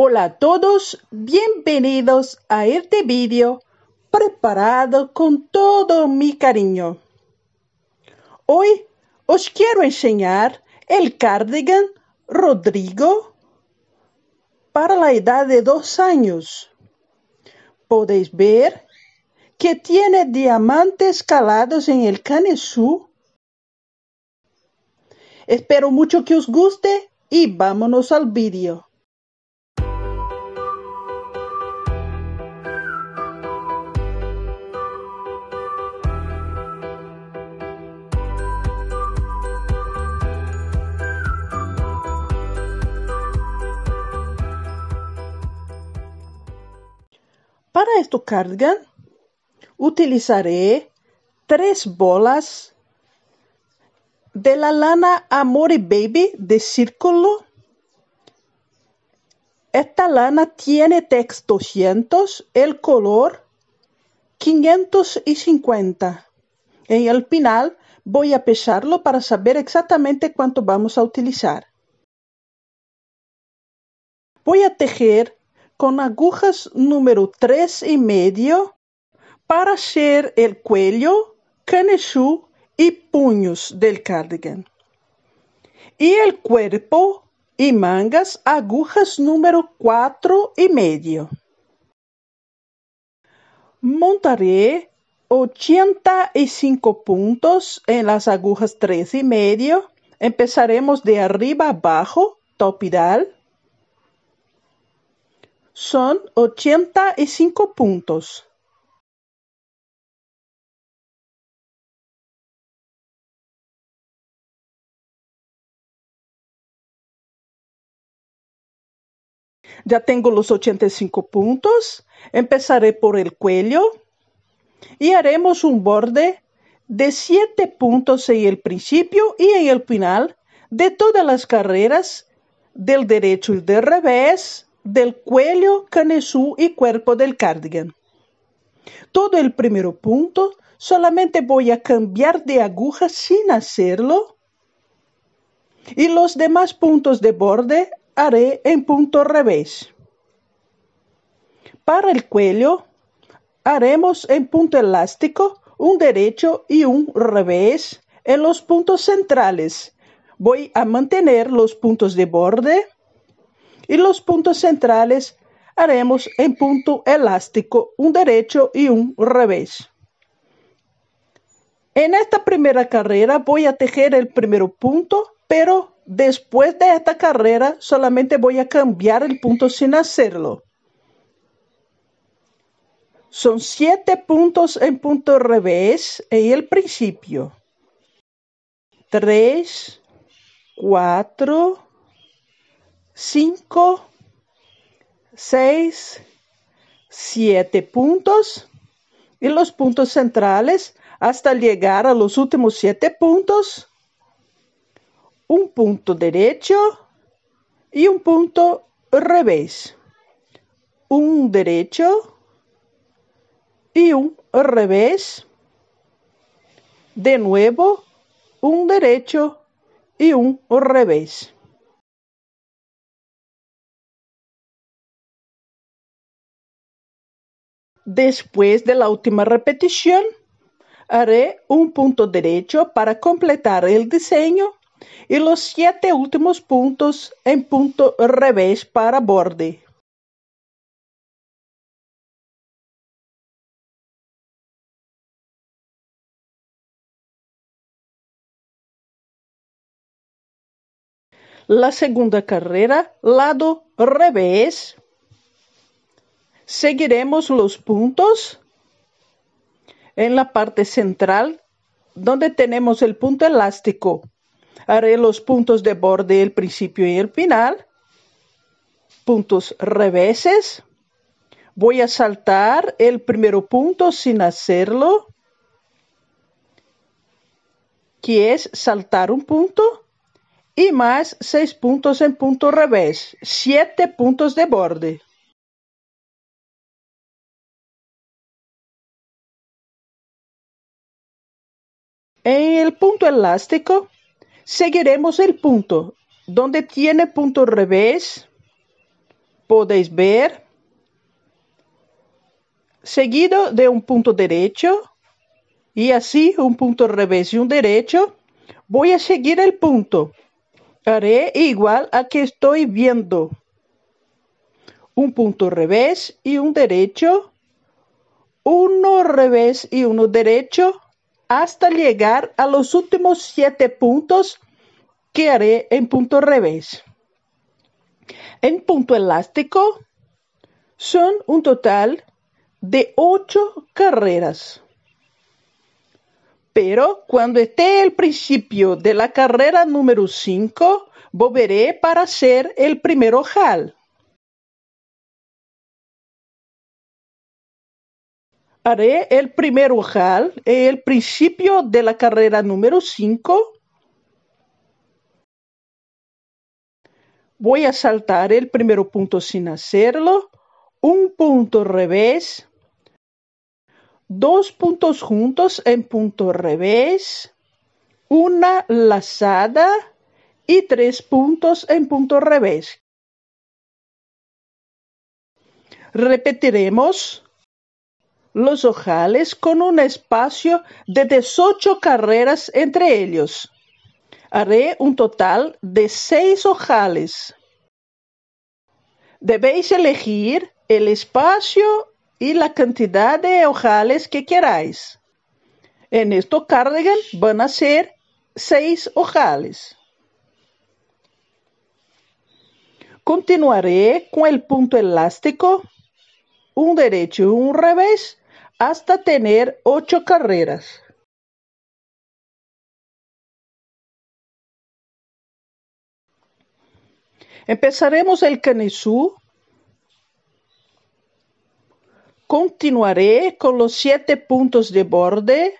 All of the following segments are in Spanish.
Hola a todos, bienvenidos a este vídeo preparado con todo mi cariño. Hoy os quiero enseñar el cardigan Rodrigo para la edad de dos años. Podéis ver que tiene diamantes calados en el canesú. Espero mucho que os guste y vámonos al vídeo. Para esta carga utilizaré tres bolas de la lana Amore Baby de círculo. Esta lana tiene texto 200, el color 550. En el final voy a pesarlo para saber exactamente cuánto vamos a utilizar. Voy a tejer con agujas número tres y medio para hacer el cuello, canesú y puños del cardigan. Y el cuerpo y mangas agujas número cuatro y medio. Montaré 85 puntos en las agujas tres y medio. Empezaremos de arriba abajo, topidal. Son ochenta y cinco puntos. Ya tengo los 85 puntos. Empezaré por el cuello y haremos un borde de 7 puntos en el principio y en el final de todas las carreras del derecho y del revés del cuello, canesú y cuerpo del cardigan. Todo el primer punto, solamente voy a cambiar de aguja sin hacerlo. Y los demás puntos de borde haré en punto revés. Para el cuello, haremos en punto elástico un derecho y un revés en los puntos centrales. Voy a mantener los puntos de borde y los puntos centrales haremos en punto elástico un derecho y un revés. En esta primera carrera voy a tejer el primer punto, pero después de esta carrera solamente voy a cambiar el punto sin hacerlo. Son siete puntos en punto revés y el principio. Tres, cuatro, 5, 6, 7 puntos y los puntos centrales hasta llegar a los últimos 7 puntos. Un punto derecho y un punto revés. Un derecho y un revés. De nuevo, un derecho y un revés. Después de la última repetición, haré un punto derecho para completar el diseño y los siete últimos puntos en punto revés para borde. La segunda carrera, lado revés, seguiremos los puntos en la parte central donde tenemos el punto elástico. Haré los puntos de borde, el principio y el final. Puntos reveses. Voy a saltar el primero punto sin hacerlo, que es saltar un punto y más seis puntos en punto revés, siete puntos de borde. En el punto elástico, seguiremos el punto donde tiene punto revés. Podéis ver. Seguido de un punto derecho. Y así un punto revés y un derecho. Voy a seguir el punto. Haré igual a que estoy viendo. Un punto revés y un derecho. Uno revés y uno derecho hasta llegar a los últimos siete puntos que haré en punto revés. En punto elástico son un total de ocho carreras. Pero cuando esté el principio de la carrera número 5, volveré para hacer el primer ojal. haré el primer ojal en el principio de la carrera número 5. Voy a saltar el primer punto sin hacerlo, un punto revés, dos puntos juntos en punto revés, una lazada y tres puntos en punto revés. Repetiremos los ojales con un espacio de 18 carreras entre ellos. Haré un total de 6 ojales. Debéis elegir el espacio y la cantidad de ojales que queráis. En esto cardigan van a ser 6 ojales. Continuaré con el punto elástico un derecho y un revés hasta tener ocho carreras. Empezaremos el Canesú. Continuaré con los siete puntos de borde.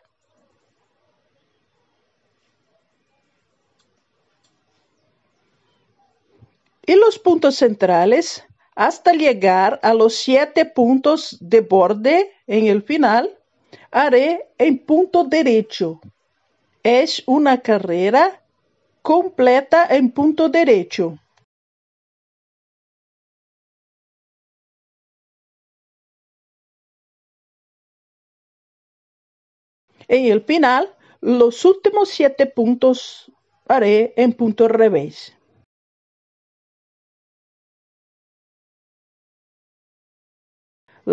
Y los puntos centrales hasta llegar a los siete puntos de borde en el final, haré en punto derecho. Es una carrera completa en punto derecho. En el final, los últimos siete puntos haré en punto revés.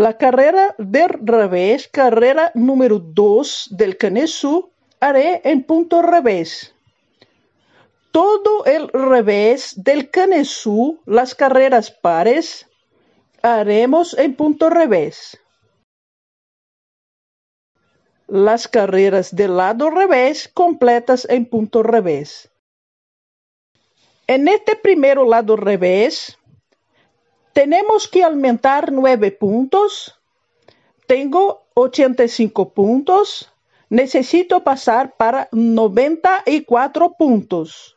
La carrera del revés, carrera número 2 del canesú, haré en punto revés. Todo el revés del Canesú, las carreras pares, haremos en punto revés. Las carreras del lado revés completas en punto revés. En este primero lado revés, tenemos que aumentar 9 puntos. Tengo 85 puntos. Necesito pasar para 94 puntos.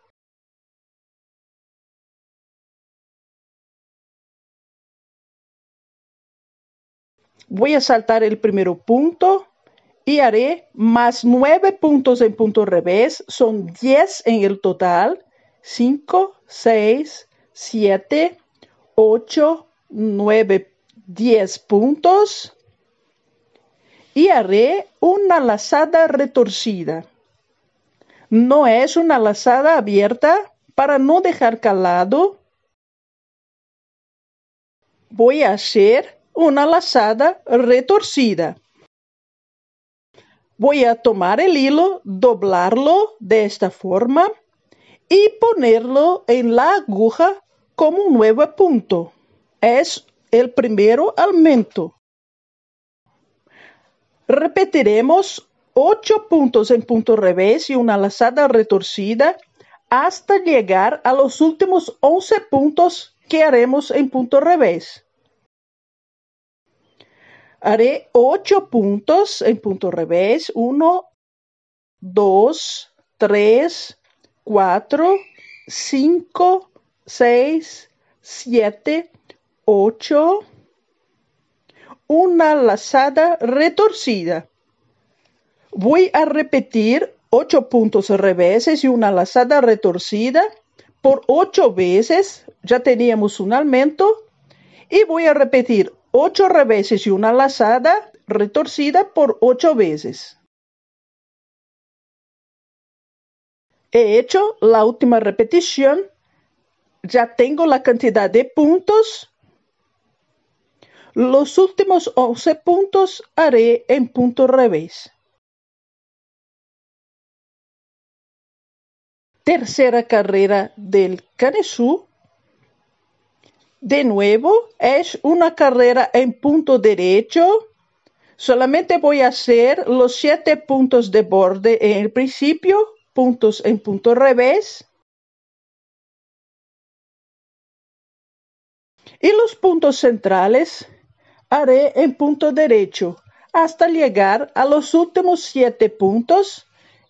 Voy a saltar el primer punto y haré más 9 puntos en punto revés. Son 10 en el total. 5, 6, 7, 8, 9, 10 puntos y haré una lazada retorcida. No es una lazada abierta para no dejar calado. Voy a hacer una lazada retorcida. Voy a tomar el hilo, doblarlo de esta forma y ponerlo en la aguja como un nuevo punto. Es el primero aumento. Repetiremos ocho puntos en punto revés y una lazada retorcida hasta llegar a los últimos once puntos que haremos en punto revés. Haré ocho puntos en punto revés. uno, dos, tres, cuatro, cinco. 6, 7, 8. Una lazada retorcida. Voy a repetir 8 puntos reveses y una lazada retorcida por 8 veces. Ya teníamos un aumento. Y voy a repetir 8 reveses y una lazada retorcida por 8 veces. He hecho la última repetición ya tengo la cantidad de puntos. Los últimos 11 puntos haré en punto revés. Tercera carrera del Canesú. De nuevo, es una carrera en punto derecho. Solamente voy a hacer los siete puntos de borde en el principio, puntos en punto revés y los puntos centrales haré en punto derecho hasta llegar a los últimos siete puntos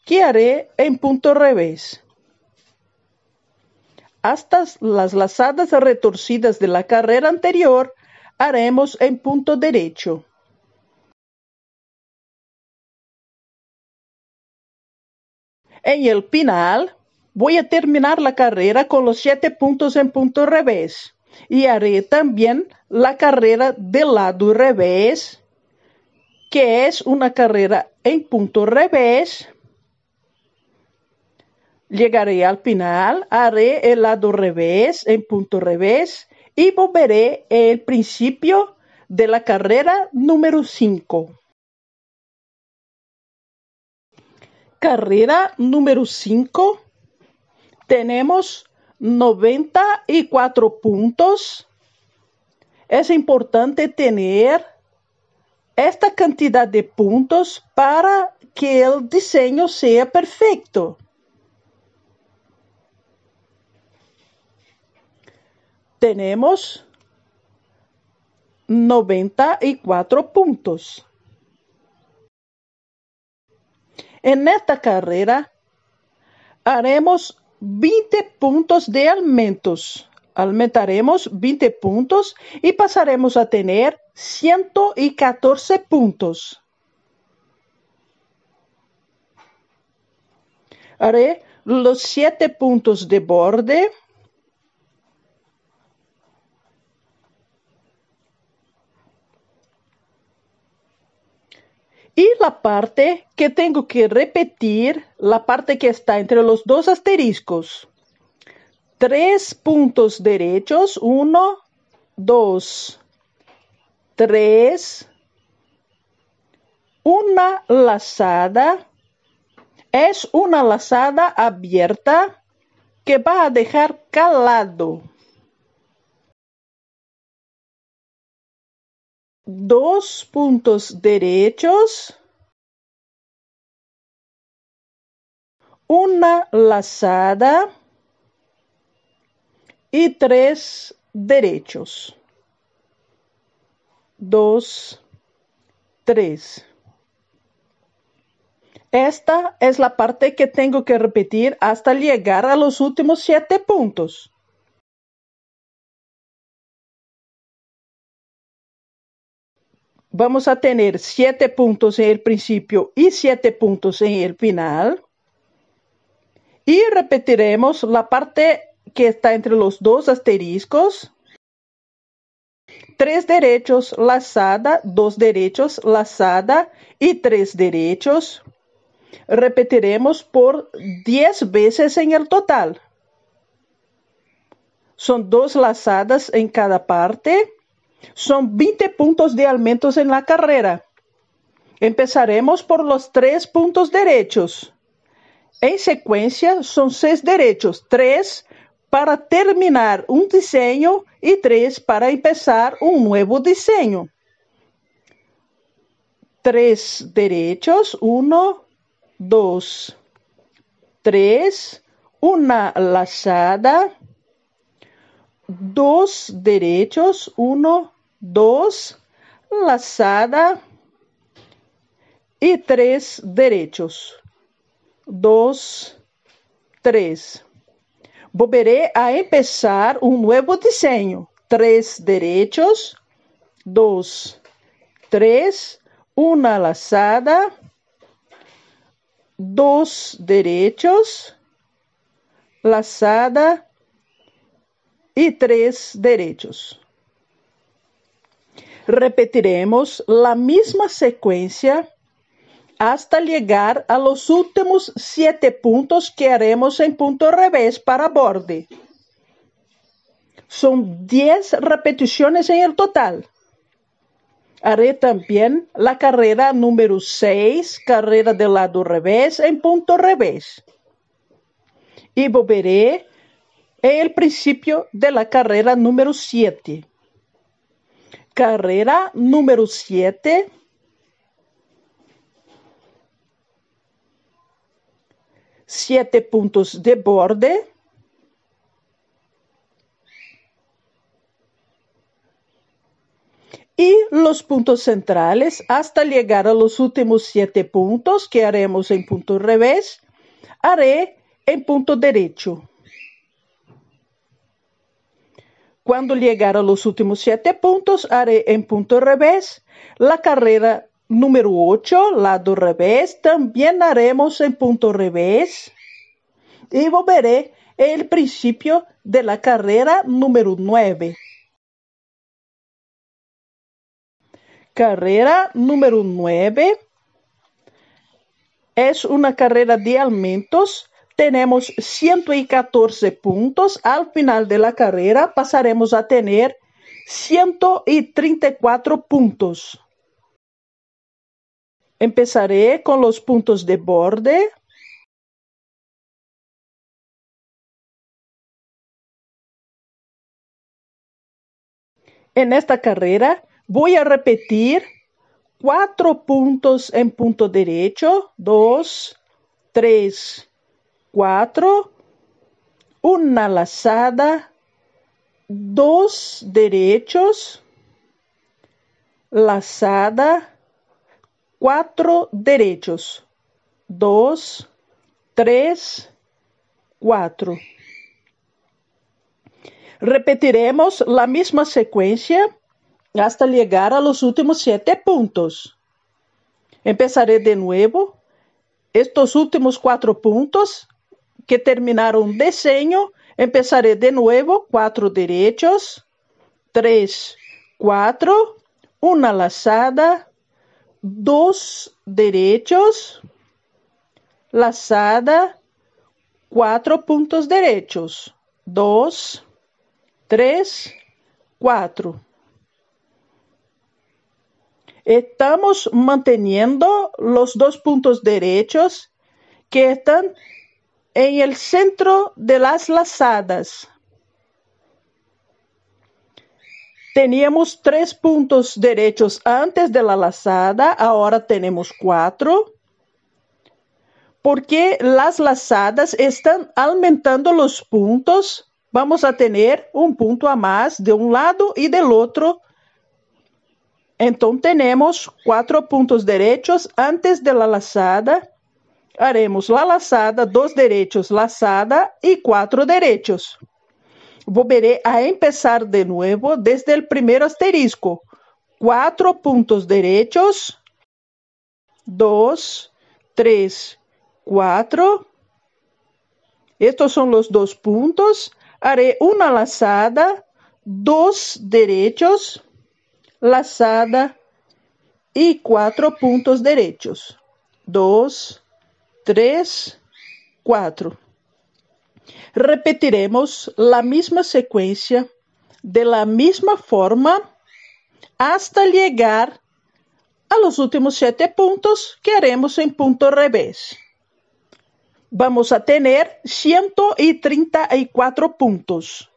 que haré en punto revés. Hasta las lazadas retorcidas de la carrera anterior haremos en punto derecho. En el final, voy a terminar la carrera con los siete puntos en punto revés y haré también la carrera del lado revés, que es una carrera en punto revés. Llegaré al final, haré el lado revés en punto revés y volveré al principio de la carrera número 5. Carrera número 5. Tenemos 94 puntos. Es importante tener esta cantidad de puntos para que el diseño sea perfecto. Tenemos 94 puntos. En esta carrera haremos 20 puntos de aumentos. Aumentaremos 20 puntos y pasaremos a tener 114 puntos. Haré los 7 puntos de borde. Y la parte que tengo que repetir, la parte que está entre los dos asteriscos. Tres puntos derechos, uno, dos, tres, una lazada. Es una lazada abierta que va a dejar calado. dos puntos derechos, una lazada y tres derechos. Dos, tres. Esta es la parte que tengo que repetir hasta llegar a los últimos siete puntos. vamos a tener siete puntos en el principio y siete puntos en el final. Y repetiremos la parte que está entre los dos asteriscos. Tres derechos lazada, dos derechos lazada y tres derechos. Repetiremos por 10 veces en el total. Son dos lazadas en cada parte son 20 puntos de aumentos en la carrera. Empezaremos por los tres puntos derechos. En secuencia son seis derechos, tres para terminar un diseño y tres para empezar un nuevo diseño. Tres derechos, uno, dos, tres, una lazada, dos derechos, uno, dos, lazada y tres derechos. Dos, tres. Volveré a empezar un nuevo diseño. Tres derechos, dos, tres, una lazada, dos derechos, lazada y tres derechos. Repetiremos la misma secuencia hasta llegar a los últimos siete puntos que haremos en punto revés para borde. Son diez repeticiones en el total. Haré también la carrera número 6, carrera del lado revés, en punto revés. Y volveré en el principio de la carrera número 7. Carrera número 7. Siete puntos de borde. y los puntos centrales hasta llegar a los últimos siete puntos que haremos en punto revés, haré en punto derecho. Cuando llegara los últimos siete puntos, haré en punto revés la carrera número 8, lado revés. También haremos en punto revés. Y volveré el principio de la carrera número 9. Carrera número 9 es una carrera de aumentos tenemos 114 puntos. Al final de la carrera pasaremos a tener 134 puntos. Empezaré con los puntos de borde. En esta carrera voy a repetir cuatro puntos en punto derecho, dos, tres, cuatro, una lazada, dos derechos, lazada, cuatro derechos, dos, tres, cuatro. Repetiremos la misma secuencia hasta llegar a los últimos siete puntos. Empezaré de nuevo. Estos últimos cuatro puntos que terminar un diseño, empezaré de nuevo cuatro derechos, tres, cuatro, una lazada, dos derechos, lazada, cuatro puntos derechos, dos, tres, cuatro. Estamos manteniendo los dos puntos derechos que están en el centro de las lazadas. Teníamos tres puntos derechos antes de la lazada, ahora tenemos cuatro, porque las lazadas están aumentando los puntos. Vamos a tener un punto a más de un lado y del otro. Entonces tenemos cuatro puntos derechos antes de la lazada haremos la lazada, dos derechos lazada y cuatro derechos. Volveré a empezar de nuevo desde el primer asterisco. Cuatro puntos derechos. Dos, tres, cuatro. Estos son los dos puntos. Haré una lazada, dos derechos, lazada y cuatro puntos derechos. Dos, 3, 4. Repetiremos la misma secuencia de la misma forma hasta llegar a los últimos siete puntos que haremos en punto revés. Vamos a tener 134 puntos.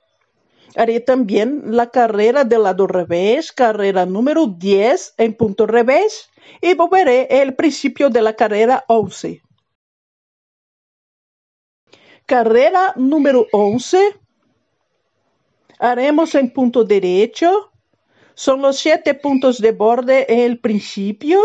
Haré también la carrera del lado revés, carrera número 10 en punto revés, y volveré al principio de la carrera 11. Carrera número 11. Haremos en punto derecho. Son los siete puntos de borde en el principio.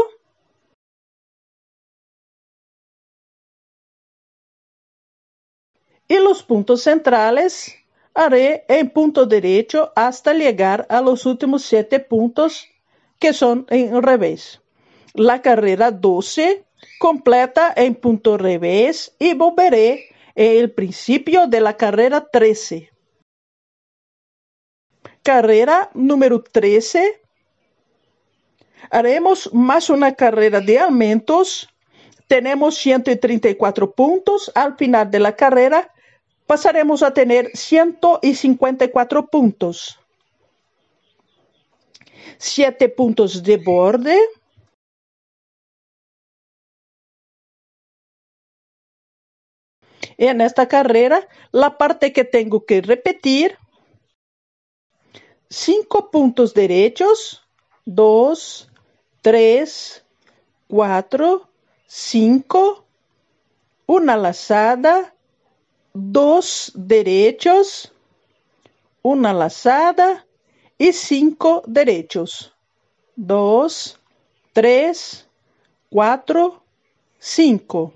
Y los puntos centrales haré en punto derecho hasta llegar a los últimos siete puntos que son en revés. La carrera 12 completa en punto revés y volveré el principio de la carrera 13. Carrera número 13. Haremos más una carrera de aumentos. Tenemos 134 puntos. Al final de la carrera pasaremos a tener 154 puntos. 7 puntos de borde. En esta carrera la parte que tengo que repetir: 5 puntos derechos: 2, 3, 4, 5, 1 lazada, 2 derechos, 1 lazada y 5 derechos. 2, 3, 4, 5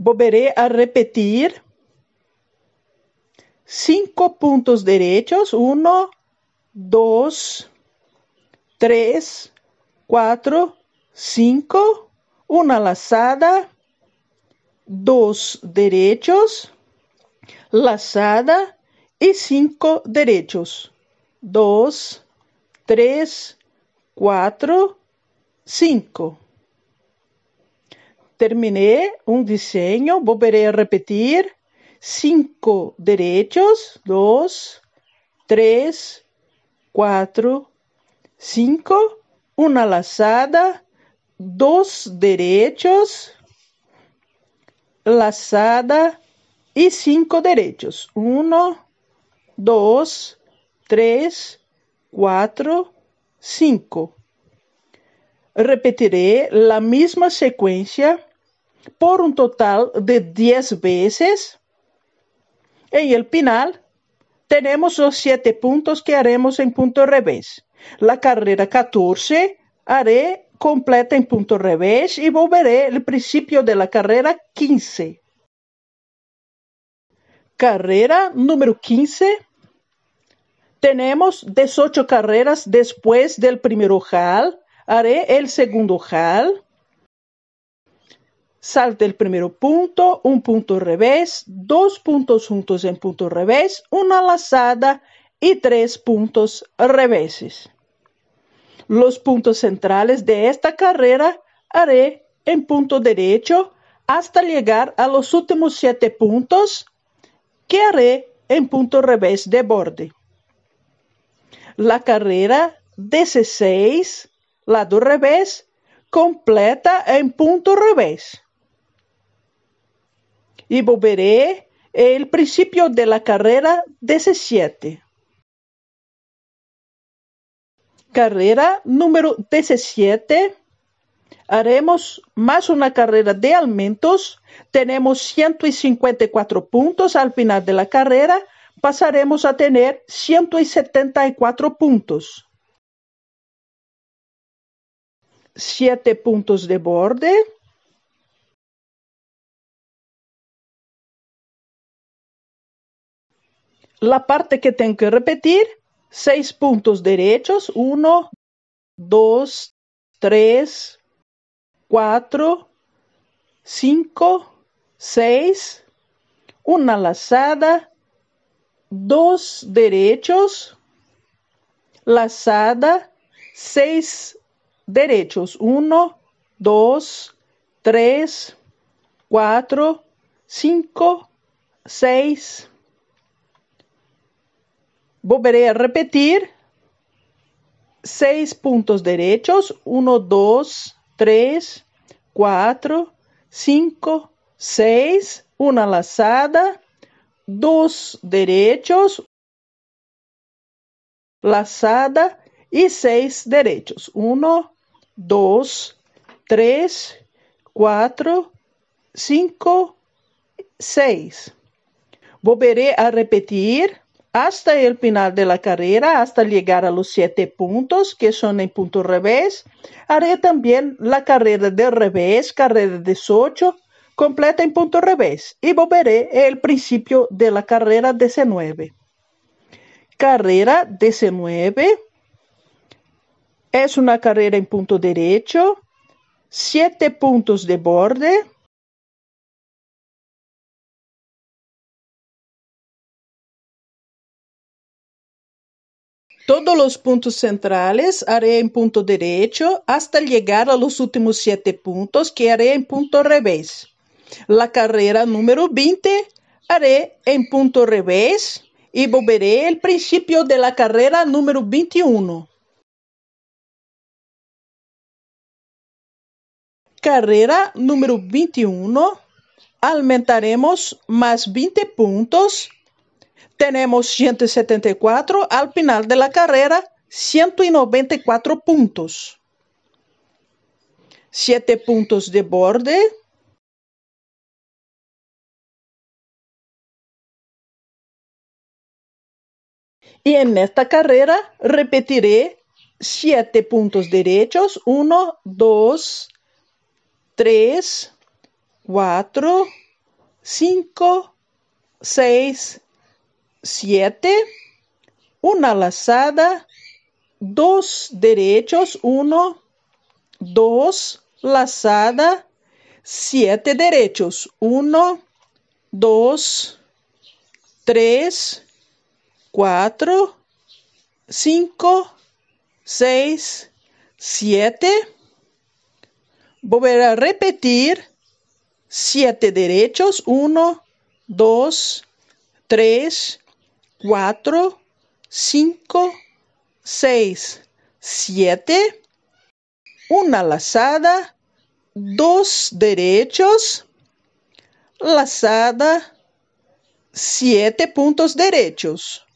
volveré a repetir. Cinco puntos derechos. Uno, dos, tres, cuatro, cinco. Una lazada. Dos derechos. Lazada. Y cinco derechos. Dos, tres, cuatro, cinco terminé un diseño, volveré a repetir cinco derechos, dos, tres, cuatro, cinco, una lazada, dos derechos, lazada y cinco derechos. Uno, dos, tres, cuatro, cinco. Repetiré la misma secuencia por un total de 10 veces. En el final, tenemos los 7 puntos que haremos en punto revés. La carrera 14 haré completa en punto revés y volveré al principio de la carrera 15. Carrera número 15. Tenemos 18 carreras después del primer ojal. Haré el segundo ojal Salte el primer punto, un punto revés, dos puntos juntos en punto revés, una lazada y tres puntos reveses. Los puntos centrales de esta carrera haré en punto derecho hasta llegar a los últimos siete puntos que haré en punto revés de borde. La carrera 16, lado revés, completa en punto revés y volveré el principio de la carrera 17. Carrera número 17. Haremos más una carrera de aumentos. Tenemos 154 puntos al final de la carrera. Pasaremos a tener 174 puntos. Siete puntos de borde. la parte que tengo que repetir, seis puntos derechos, uno, dos, tres, cuatro, cinco, seis, una lazada, dos derechos, lazada, seis derechos, uno, dos, tres, cuatro, cinco, seis, volveré a repetir 6 puntos derechos, 1, 2, 3, 4, 5, 6, una lazada, dos derechos, lazada y 6 derechos, 1, 2, 3, 4, 5, 6. Volveré a repetir hasta el final de la carrera, hasta llegar a los siete puntos, que son en punto revés. Haré también la carrera de revés, carrera de 18, completa en punto revés, y volveré al principio de la carrera 19. Carrera 19 es una carrera en punto derecho, siete puntos de borde Todos los puntos centrales haré en punto derecho hasta llegar a los últimos siete puntos que haré en punto revés. La carrera número 20 haré en punto revés y volveré al principio de la carrera número 21. Carrera número 21. Aumentaremos más 20 puntos tenemos 174 al final de la carrera, 194 puntos. 7 puntos de borde. Y en esta carrera repetiré 7 puntos derechos. 1, 2, 3, 4, 5, 6, siete, una lazada, dos derechos, uno, dos, lazada, siete derechos, uno, dos, tres, cuatro, cinco, seis, siete. Volver a repetir, siete derechos, uno, dos, tres, Cuatro, cinco, seis, siete. una lazada, dos derechos, lazada, siete puntos derechos.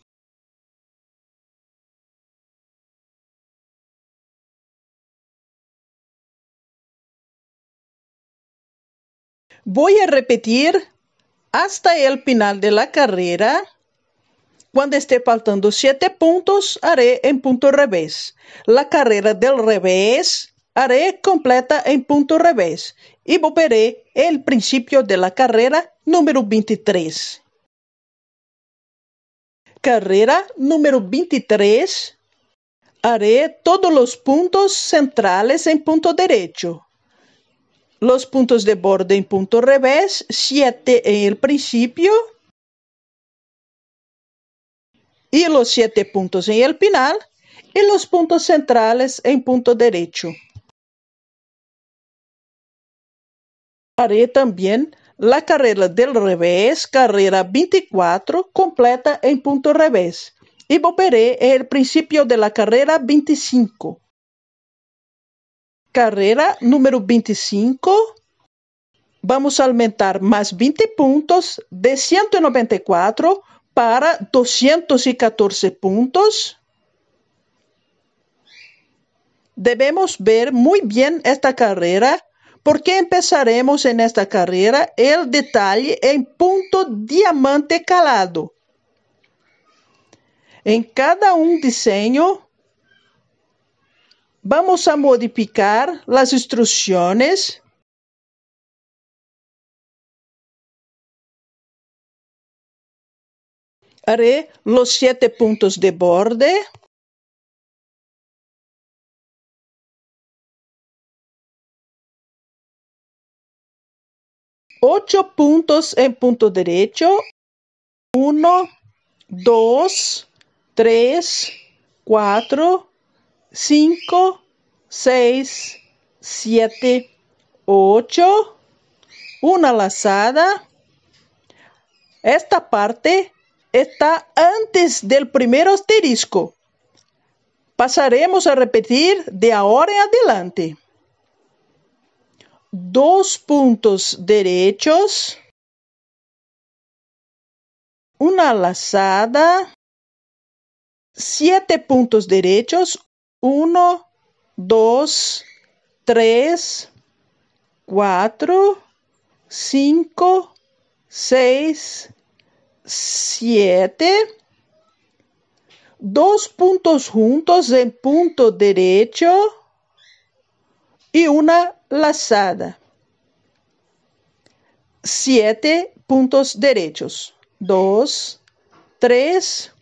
Voy a repetir hasta el final de la carrera cuando esté faltando 7 puntos, haré en punto revés. La carrera del revés haré completa en punto revés y volveré el principio de la carrera número 23. Carrera número 23. Haré todos los puntos centrales en punto derecho los puntos de borde en punto revés, 7 en el principio y los siete puntos en el final y los puntos centrales en punto derecho. Haré también la carrera del revés, carrera 24, completa en punto revés. Y volveré al el principio de la carrera 25. Carrera número 25. Vamos a aumentar más 20 puntos de 194 para 214 puntos. Debemos ver muy bien esta carrera porque empezaremos en esta carrera el detalle en punto diamante calado. En cada un diseño vamos a modificar las instrucciones haré los siete puntos de borde ocho puntos en punto derecho uno dos tres cuatro cinco seis siete ocho una lazada esta parte está antes del primer asterisco. Pasaremos a repetir de ahora en adelante. Dos puntos derechos. Una lazada. Siete puntos derechos. Uno, dos, tres, cuatro, cinco, seis, siete, Dos puntos juntos en punto derecho y una lazada. Siete puntos derechos. Dos, tres,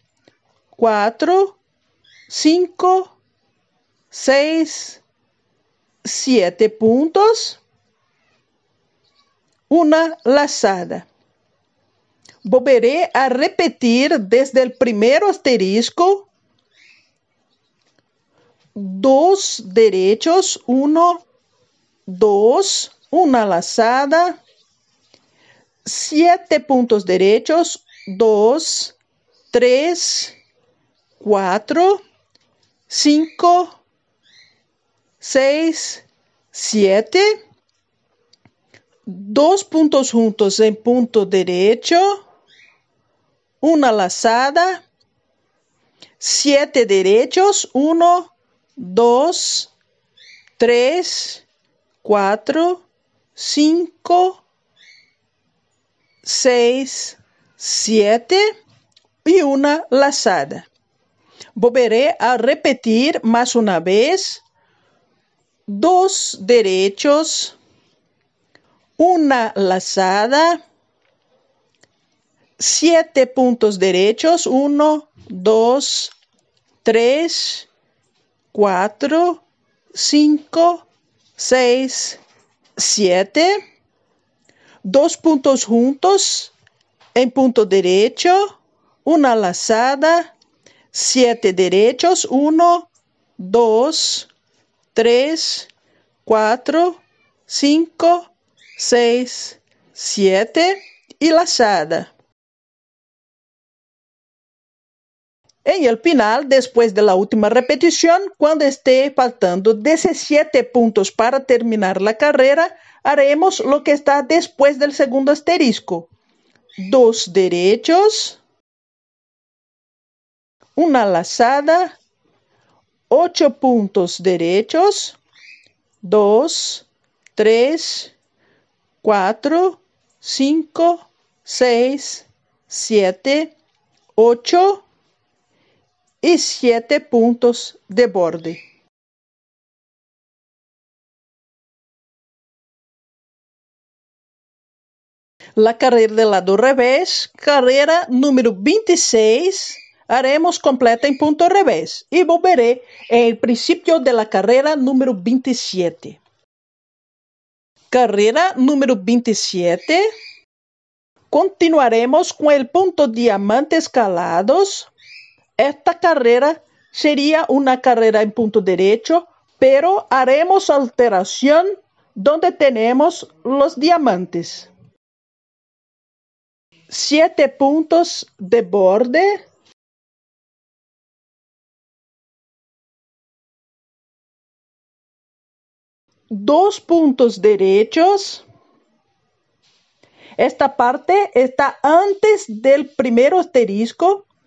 cuatro, cinco, seis, siete puntos. Una lazada. Volveré a repetir desde el primer asterisco dos derechos, uno, dos, una lazada, siete puntos derechos, dos, tres, cuatro, cinco, seis, siete, dos puntos juntos en punto derecho, una lazada, siete derechos, uno, dos, tres, cuatro, cinco, seis, siete y una lazada. Volveré a repetir más una vez. Dos derechos, una lazada, siete puntos derechos. Uno, dos, tres, cuatro, cinco, seis, siete. Dos puntos juntos en punto derecho. Una lazada. Siete derechos. Uno, dos, tres, cuatro, cinco, seis, siete. Y lazada. En el final, después de la última repetición, cuando esté faltando 17 puntos para terminar la carrera, haremos lo que está después del segundo asterisco. Dos derechos, una lazada, Ocho puntos derechos, Dos. Tres. Cuatro. Cinco. Seis. Siete. Ocho y siete puntos de borde. La carrera del lado revés, carrera número 26, haremos completa en punto revés y volveré en el principio de la carrera número 27. Carrera número 27. Continuaremos con el punto diamante escalados. Esta carrera sería una carrera en punto derecho, pero haremos alteración donde tenemos los diamantes. Siete puntos de borde. Dos puntos derechos. Esta parte está antes del primer asterisco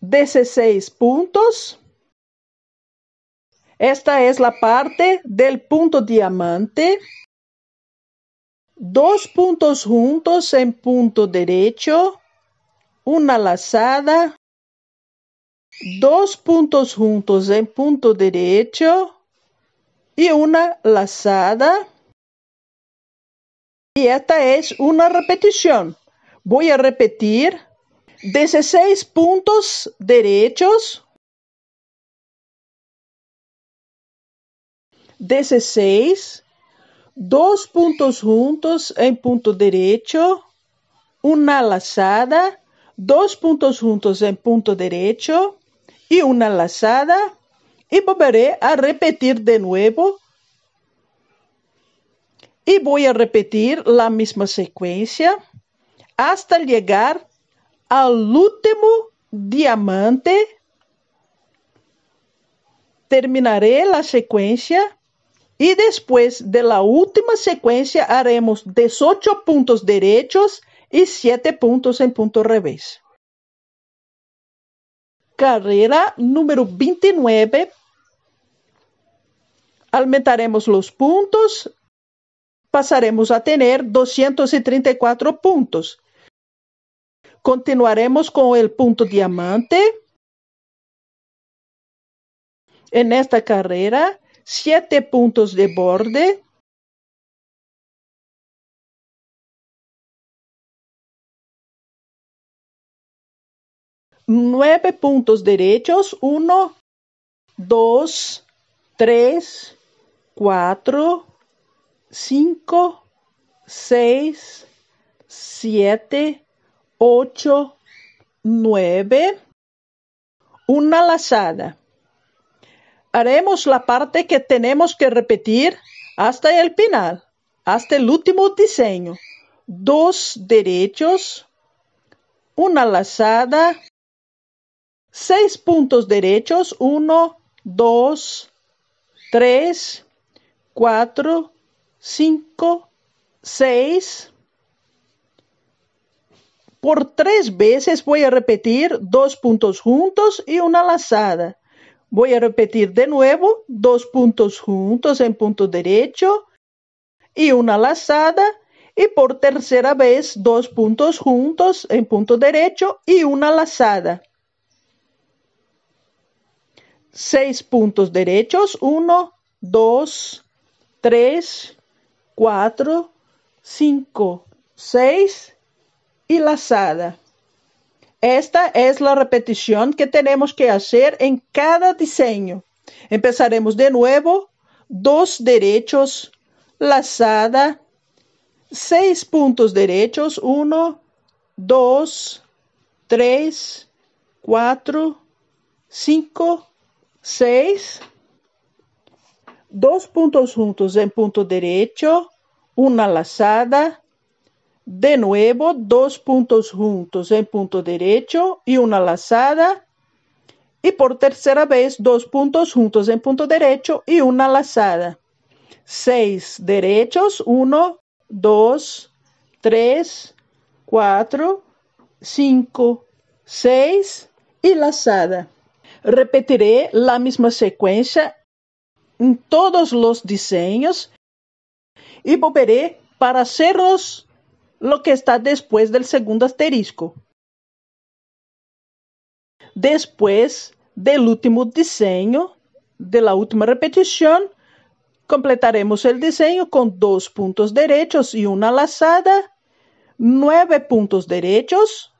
16 puntos. Esta es la parte del punto diamante. Dos puntos juntos en punto derecho. Una lazada. Dos puntos juntos en punto derecho. Y una lazada. Y esta es una repetición. Voy a repetir 16 puntos derechos. 16, Dos puntos juntos en punto derecho. Una lazada. Dos puntos juntos en punto derecho. Y una lazada. Y volveré a repetir de nuevo. Y voy a repetir la misma secuencia hasta llegar al último diamante, terminaré la secuencia y después de la última secuencia haremos 18 puntos derechos y 7 puntos en punto revés. Carrera número 29. Aumentaremos los puntos. Pasaremos a tener 234 puntos Continuaremos con el punto diamante. En esta carrera, siete puntos de borde. Nueve puntos derechos. Uno, dos, tres, cuatro, cinco, seis, siete, ocho, nueve, una lazada. Haremos la parte que tenemos que repetir hasta el final, hasta el último diseño. Dos derechos, una lazada, seis puntos derechos, uno, dos, tres, cuatro, cinco, seis, por tres veces voy a repetir dos puntos juntos y una lazada. Voy a repetir de nuevo dos puntos juntos en punto derecho y una lazada. Y por tercera vez dos puntos juntos en punto derecho y una lazada. Seis puntos derechos. Uno, dos, tres, cuatro, cinco, seis lazada Esta es la repetición que tenemos que hacer en cada diseño. Empezaremos de nuevo, dos derechos, lazada, seis puntos derechos, uno, dos, tres, cuatro, cinco, seis, dos puntos juntos en punto derecho, una lazada, de nuevo, dos puntos juntos en punto derecho y una lazada. Y por tercera vez, dos puntos juntos en punto derecho y una lazada. Seis derechos, uno, dos, tres, cuatro, cinco, seis y lazada. Repetiré la misma secuencia en todos los diseños y volveré para hacerlos lo que está después del segundo asterisco. Después del último diseño, de la última repetición, completaremos el diseño con dos puntos derechos y una lazada, nueve puntos derechos,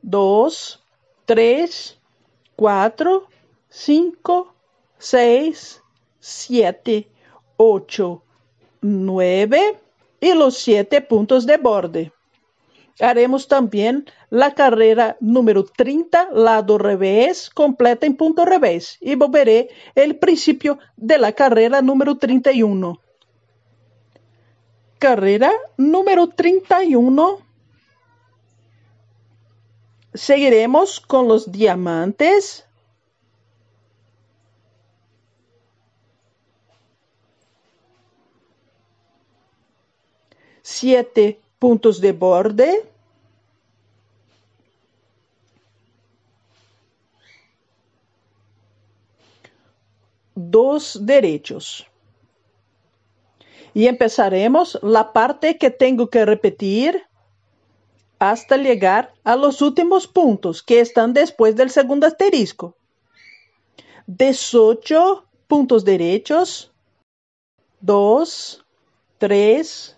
dos, tres, cuatro, cinco, seis, siete, ocho, nueve, y los siete puntos de borde. Haremos también la carrera número 30, lado revés, completa en punto revés, y volveré el principio de la carrera número 31. Carrera número 31. Seguiremos con los diamantes siete puntos de borde. dos derechos. Y empezaremos la parte que tengo que repetir hasta llegar a los últimos puntos que están después del segundo asterisco. 18 puntos derechos, 2, 3,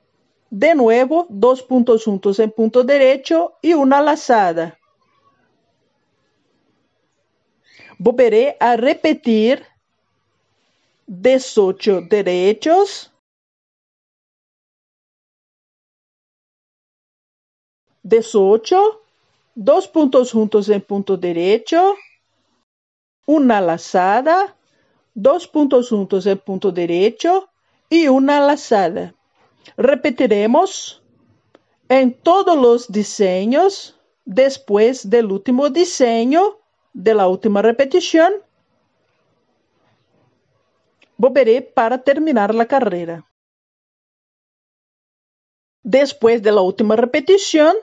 De nuevo, dos puntos juntos en punto derecho y una lazada. Volveré a repetir 18 derechos, 18, dos puntos juntos en punto derecho, una lazada, dos puntos juntos en punto derecho y una lazada. Repetiremos en todos los diseños después del último diseño de la última repetición. Volveré para terminar la carrera. Después de la última repetición,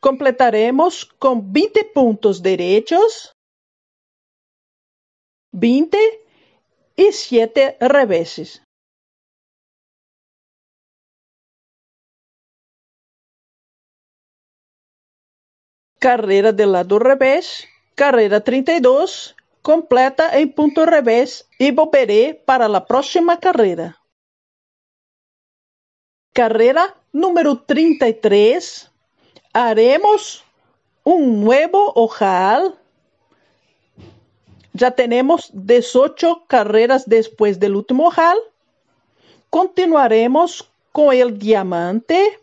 completaremos con 20 puntos derechos, 20 y 7 reveses. carrera del lado revés, carrera 32, completa en punto revés y volveré para la próxima carrera. Carrera número 33, haremos un nuevo ojal. Ya tenemos 18 carreras después del último ojal. Continuaremos con el diamante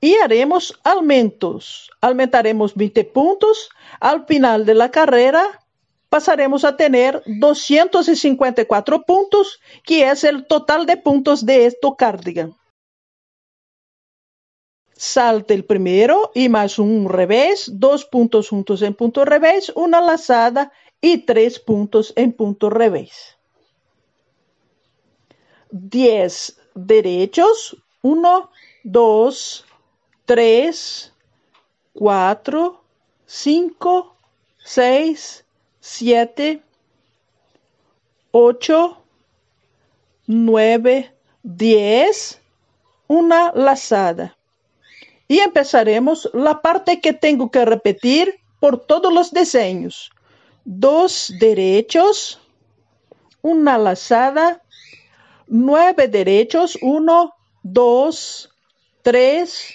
y haremos aumentos. Aumentaremos 20 puntos. Al final de la carrera pasaremos a tener 254 puntos, que es el total de puntos de esto cardigan. Salte el primero y más un revés, dos puntos juntos en punto revés, una lazada y tres puntos en punto revés. Diez derechos, 1, 2, 3, 4, 5, 6, 7, 8, 9, 10, una lazada. Y empezaremos la parte que tengo que repetir por todos los diseños. Dos derechos, una lazada, nueve derechos, uno, dos, tres,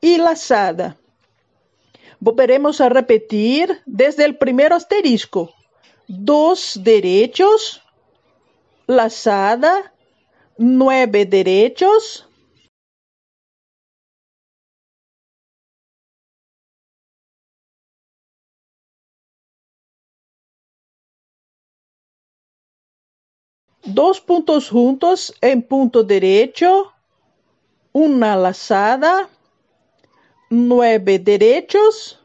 y lazada. Volveremos a repetir desde el primer asterisco. Dos derechos, lazada, nueve derechos. Dos puntos juntos en punto derecho, una lazada nueve derechos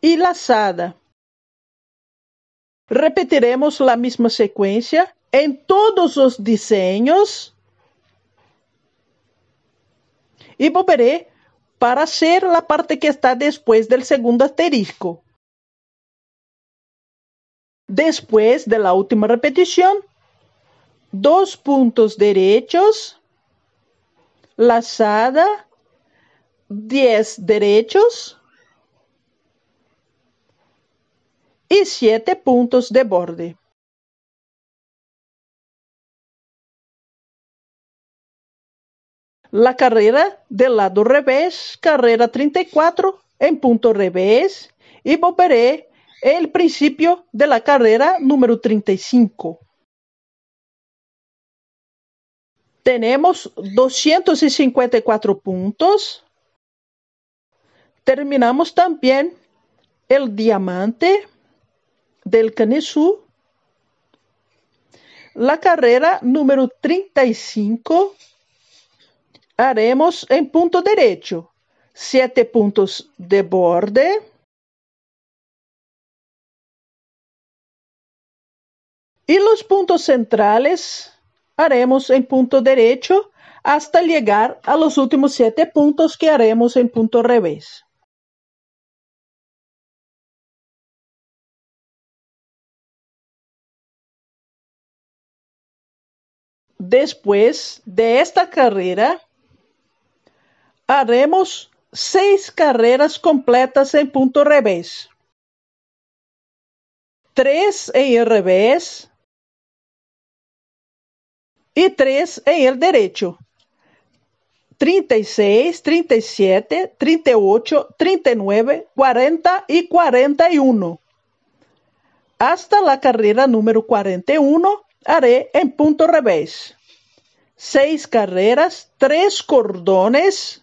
y lazada. Repetiremos la misma secuencia en todos los diseños y volveré para hacer la parte que está después del segundo asterisco. Después de la última repetición, dos puntos derechos, lazada, diez derechos y siete puntos de borde. La carrera del lado revés, carrera 34 en punto revés y volveré el principio de la carrera número 35. Tenemos 254 puntos. Terminamos también el diamante del Canesú. La carrera número 35 haremos en punto derecho. Siete puntos de borde. Y los puntos centrales haremos en punto derecho hasta llegar a los últimos siete puntos que haremos en punto revés. Después de esta carrera, haremos seis carreras completas en punto revés. Tres en revés y tres en el derecho. 36, 37, 38, 39, 40 y 41. Hasta la carrera número 41 haré en punto revés. Seis carreras, tres cordones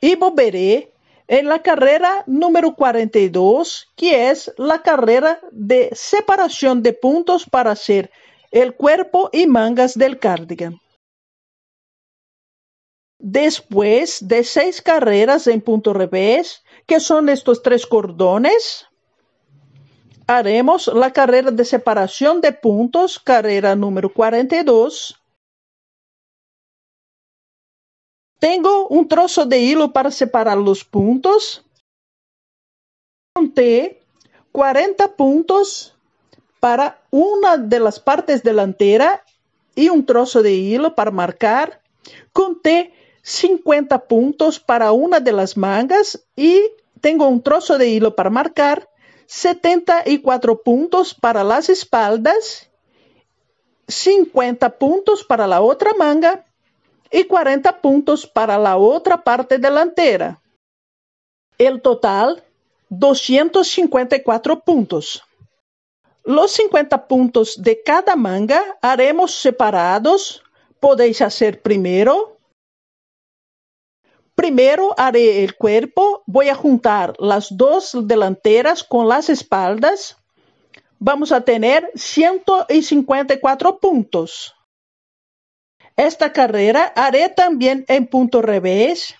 y volveré en la carrera número 42, que es la carrera de separación de puntos para hacer el cuerpo y mangas del cardigan. Después de seis carreras en punto revés, que son estos tres cordones, haremos la carrera de separación de puntos, carrera número 42. Tengo un trozo de hilo para separar los puntos. Conté 40 puntos para una de las partes delantera y un trozo de hilo para marcar. Conté 50 puntos para una de las mangas y tengo un trozo de hilo para marcar. 74 puntos para las espaldas, 50 puntos para la otra manga y 40 puntos para la otra parte delantera. El total, 254 puntos. Los 50 puntos de cada manga haremos separados. Podéis hacer primero. Primero haré el cuerpo. Voy a juntar las dos delanteras con las espaldas. Vamos a tener 154 puntos. Esta carrera haré también en punto revés.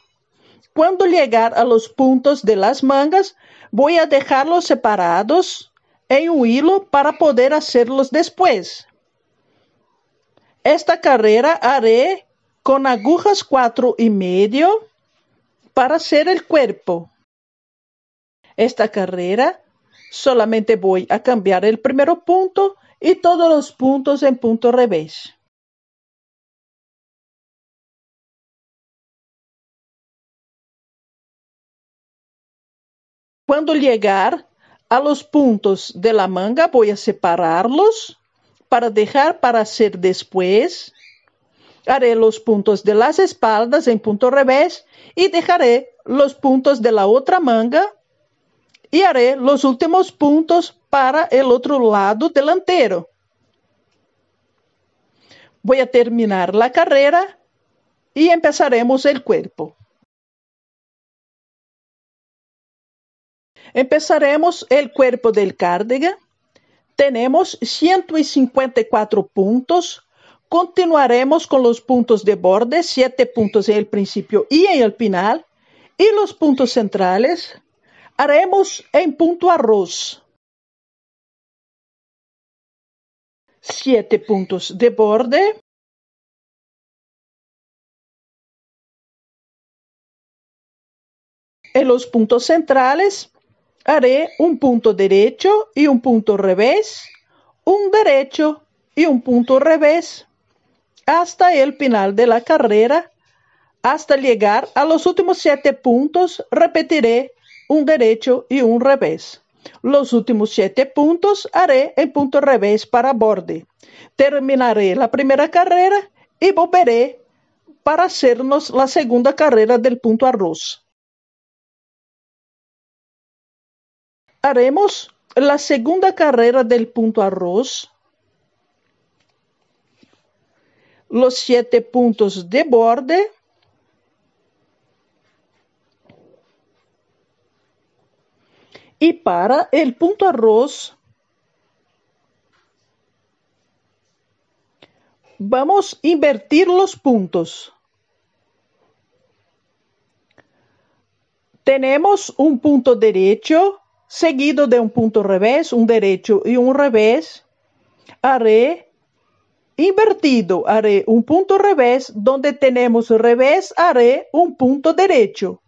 Cuando llegar a los puntos de las mangas, voy a dejarlos separados en un hilo para poder hacerlos después. Esta carrera haré con agujas cuatro y medio para hacer el cuerpo. Esta carrera solamente voy a cambiar el primer punto y todos los puntos en punto revés. Cuando llegar a los puntos de la manga voy a separarlos para dejar para hacer después. Haré los puntos de las espaldas en punto revés y dejaré los puntos de la otra manga y haré los últimos puntos para el otro lado delantero. Voy a terminar la carrera y empezaremos el cuerpo. Empezaremos el cuerpo del cardigan, Tenemos 154 puntos. Continuaremos con los puntos de borde, 7 puntos en el principio y en el final. Y los puntos centrales haremos en punto arroz. 7 puntos de borde. En los puntos centrales haré un punto derecho y un punto revés, un derecho y un punto revés, hasta el final de la carrera. Hasta llegar a los últimos siete puntos, repetiré un derecho y un revés. Los últimos siete puntos haré en punto revés para borde. Terminaré la primera carrera y volveré para hacernos la segunda carrera del punto arroz. Haremos la segunda carrera del punto arroz, los siete puntos de borde, y para el punto arroz vamos a invertir los puntos. Tenemos un punto derecho seguido de un punto revés, un derecho y un revés, haré invertido, haré un punto revés, donde tenemos revés, haré un punto derecho.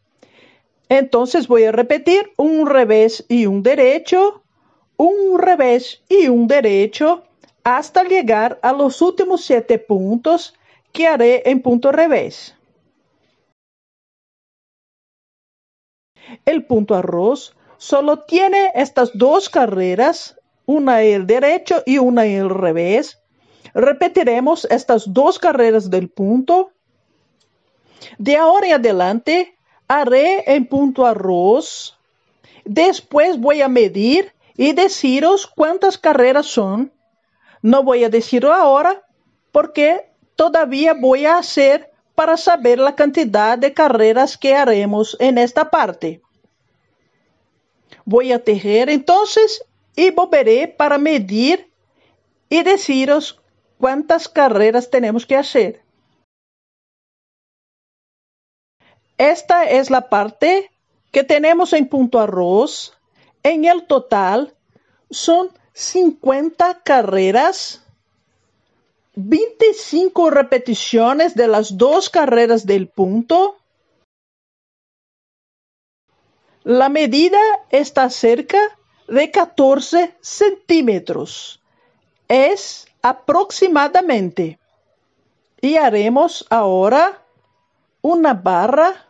Entonces voy a repetir un revés y un derecho, un revés y un derecho, hasta llegar a los últimos siete puntos que haré en punto revés. El punto arroz Solo tiene estas dos carreras, una en el derecho y una en el revés. Repetiremos estas dos carreras del punto. De ahora en adelante haré en punto arroz. Después voy a medir y deciros cuántas carreras son. No voy a decirlo ahora porque todavía voy a hacer para saber la cantidad de carreras que haremos en esta parte voy a tejer entonces y volveré para medir y deciros cuántas carreras tenemos que hacer. Esta es la parte que tenemos en punto arroz. En el total son 50 carreras, 25 repeticiones de las dos carreras del punto La medida está cerca de 14 centímetros. Es aproximadamente. Y haremos ahora una barra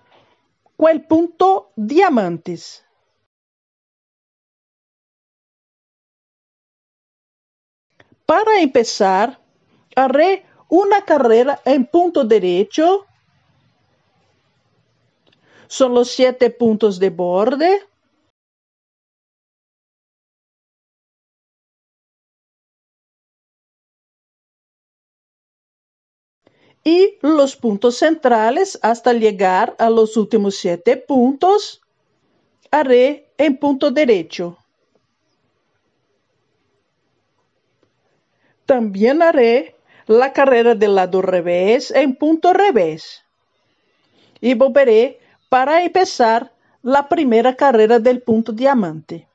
con el punto diamantes. Para empezar, haré una carrera en punto derecho son los siete puntos de borde. Y los puntos centrales hasta llegar a los últimos siete puntos, haré en punto derecho. También haré la carrera del lado revés en punto revés. Y volveré para empezar la primera carrera del punto diamante.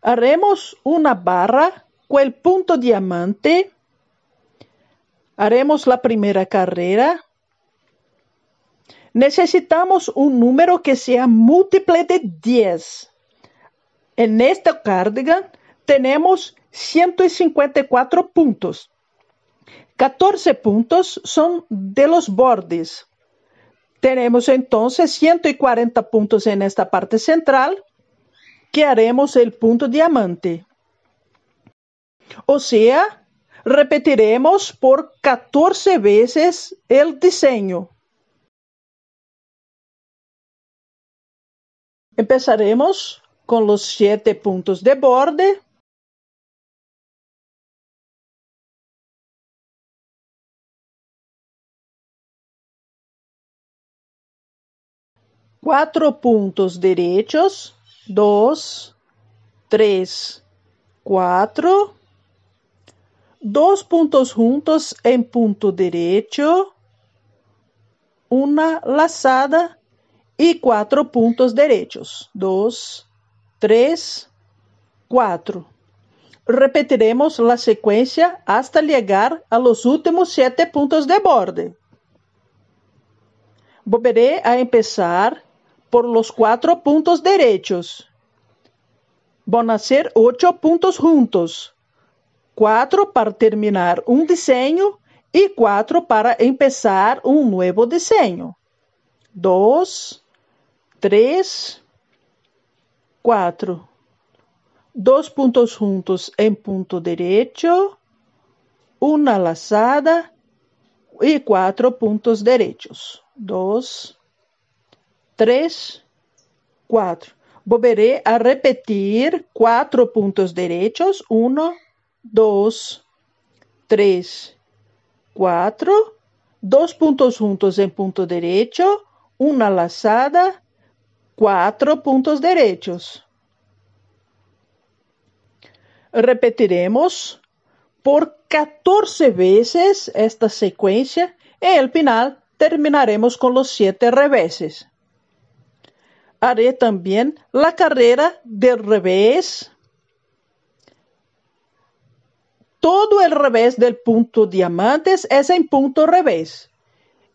Haremos una barra con el punto diamante. Haremos la primera carrera. Necesitamos un número que sea múltiple de 10. En este cardigan tenemos 154 puntos. 14 puntos son de los bordes. Tenemos entonces 140 puntos en esta parte central, que haremos el punto diamante. O sea, repetiremos por 14 veces el diseño. Empezaremos con los 7 puntos de borde quatro pontos direitos dois três quatro dois pontos juntos em ponto derecho, uma laçada e quatro pontos direitos dois três quatro. Repetiremos a sequência até chegar aos últimos sete pontos de borde. Volveré a empezar por los cuatro puntos derechos. Van a ser ocho puntos juntos. Cuatro para terminar un diseño y cuatro para empezar un nuevo diseño. Dos, tres, cuatro. Dos puntos juntos en punto derecho, una lazada y cuatro puntos derechos. Dos, 3, 4. Volveré a repetir cuatro puntos derechos. 1, 2, 3, 4. Dos puntos juntos en punto derecho. Una lazada. Cuatro puntos derechos. Repetiremos por 14 veces esta secuencia y al final terminaremos con los siete reveses haré también la carrera del revés, todo el revés del punto diamantes es en punto revés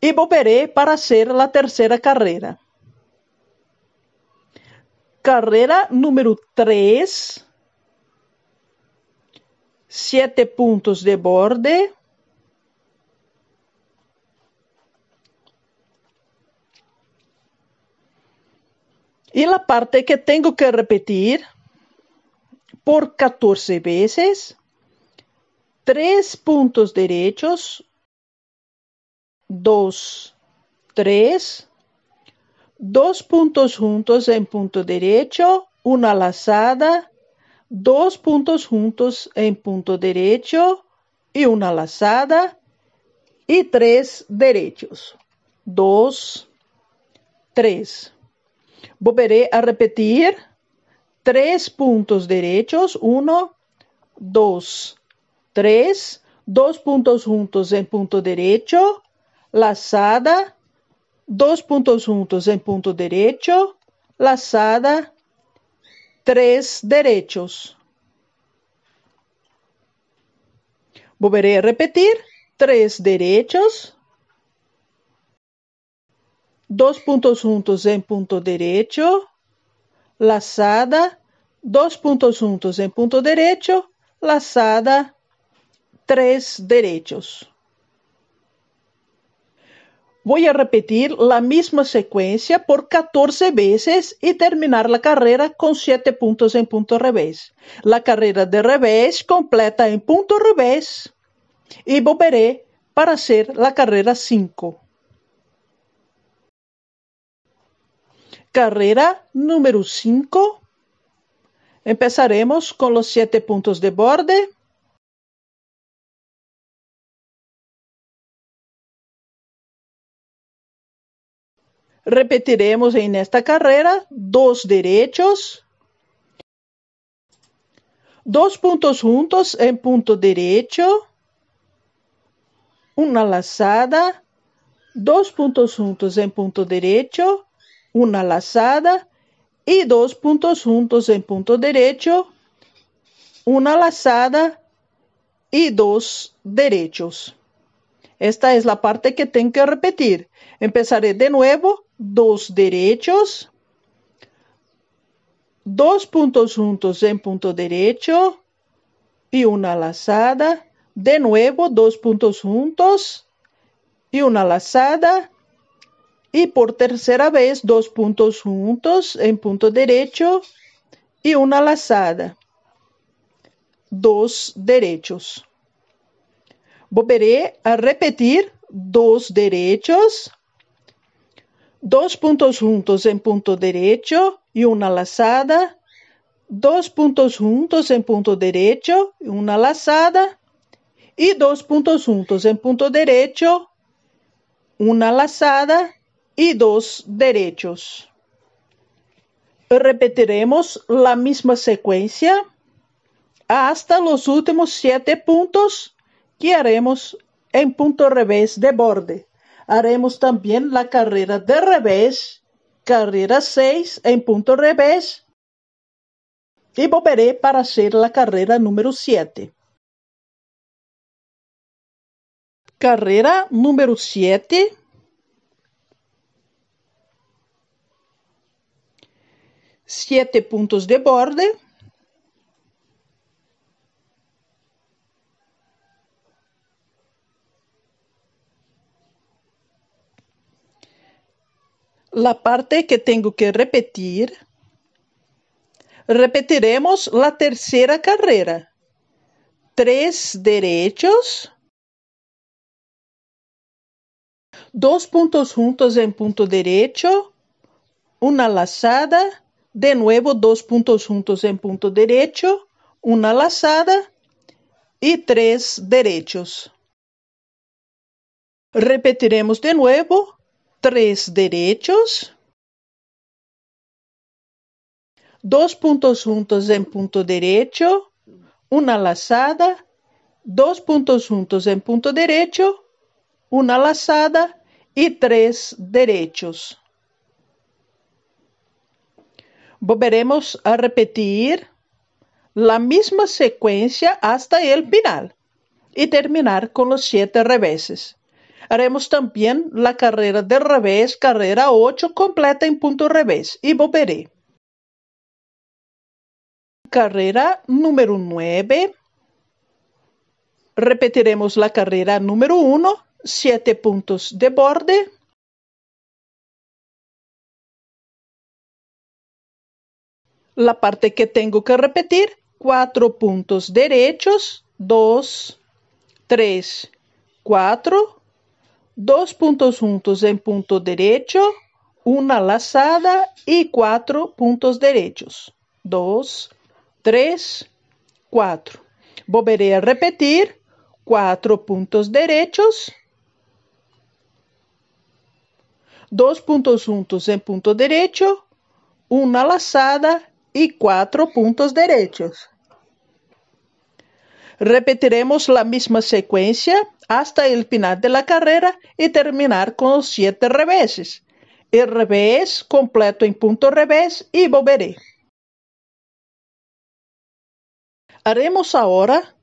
y volveré para hacer la tercera carrera. Carrera número 3. Siete puntos de borde. Y la parte que tengo que repetir por 14 veces, tres puntos derechos, 2, tres, dos puntos juntos en punto derecho, una lazada, dos puntos juntos en punto derecho y una lazada y tres derechos. 2, tres. Volveré a repetir. Tres puntos derechos. Uno, dos, tres. Dos puntos juntos en punto derecho. Lazada. Dos puntos juntos en punto derecho. Lazada. Tres derechos. Volveré a repetir. Tres derechos dos puntos juntos en punto derecho, lazada, dos puntos juntos en punto derecho, lazada, tres derechos. Voy a repetir la misma secuencia por 14 veces y terminar la carrera con siete puntos en punto revés. La carrera de revés completa en punto revés y volveré para hacer la carrera 5. Carrera número 5. Empezaremos con los siete puntos de borde. Repetiremos en esta carrera dos derechos, dos puntos juntos en punto derecho, una lazada, dos puntos juntos en punto derecho, una lazada y dos puntos juntos en punto derecho, una lazada y dos derechos. Esta es la parte que tengo que repetir. Empezaré de nuevo, dos derechos, dos puntos juntos en punto derecho y una lazada. De nuevo, dos puntos juntos y una lazada y por tercera vez, dos puntos juntos en punto derecho y una lazada. Dos derechos. Volveré a repetir dos derechos, dos puntos juntos en punto derecho y una lazada, dos puntos juntos en punto derecho y una lazada, y dos puntos juntos en punto derecho, una lazada y dos derechos. Repetiremos la misma secuencia hasta los últimos siete puntos que haremos en punto revés de borde. Haremos también la carrera de revés, carrera 6 en punto revés y volveré para hacer la carrera número 7. Carrera número 7 Siete puntos de borde. La parte que tengo que repetir. Repetiremos la tercera carrera. Tres derechos. Dos puntos juntos en punto derecho. Una lazada de nuevo dos puntos juntos en punto derecho, una lazada y tres derechos. Repetiremos de nuevo tres derechos, dos puntos juntos en punto derecho, una lazada, dos puntos juntos en punto derecho, una lazada y tres derechos volveremos a repetir la misma secuencia hasta el final y terminar con los siete reveses. Haremos también la carrera de revés, carrera 8 completa en punto revés y volveré. Carrera número 9. Repetiremos la carrera número 1, 7 puntos de borde la parte que tengo que repetir, cuatro puntos derechos, dos, tres, cuatro, dos puntos juntos en punto derecho, una lazada y cuatro puntos derechos, dos, tres, cuatro. Volveré a repetir, cuatro puntos derechos, dos puntos juntos en punto derecho, una lazada y cuatro puntos derechos. Repetiremos la misma secuencia hasta el final de la carrera y terminar con siete reveses. El revés completo en punto revés y volveré. Haremos ahora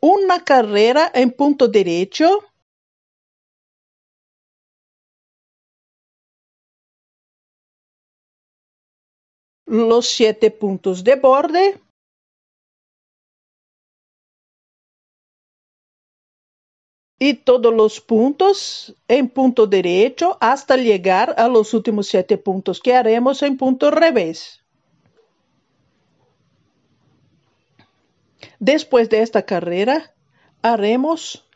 una carrera en punto derecho los siete puntos de borde y todos los puntos en punto derecho hasta llegar a los últimos siete puntos que haremos en punto revés. Después de esta carrera, haremos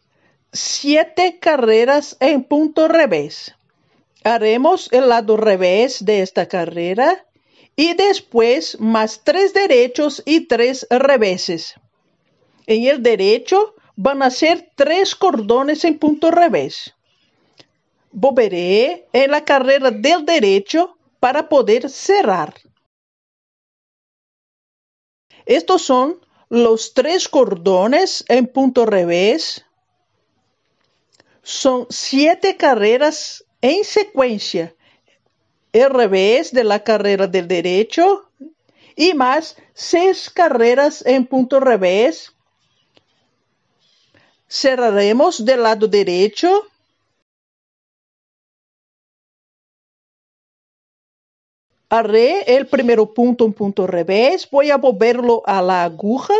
siete carreras en punto revés. Haremos el lado revés de esta carrera y después más tres derechos y tres reveses. En el derecho van a ser tres cordones en punto revés. Volveré en la carrera del derecho para poder cerrar. Estos son los tres cordones en punto revés. Son siete carreras en secuencia el revés de la carrera del derecho y más seis carreras en punto revés. Cerraremos del lado derecho. Haré el primer punto en punto revés. Voy a volverlo a la aguja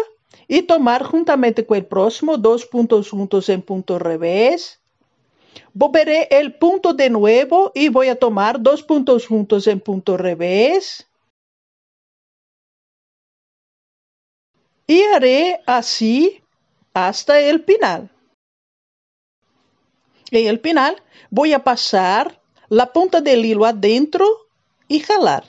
y tomar juntamente con el próximo dos puntos juntos en punto revés. Volveré el punto de nuevo y voy a tomar dos puntos juntos en punto revés. Y haré así hasta el final. En el final voy a pasar la punta del hilo adentro y jalar.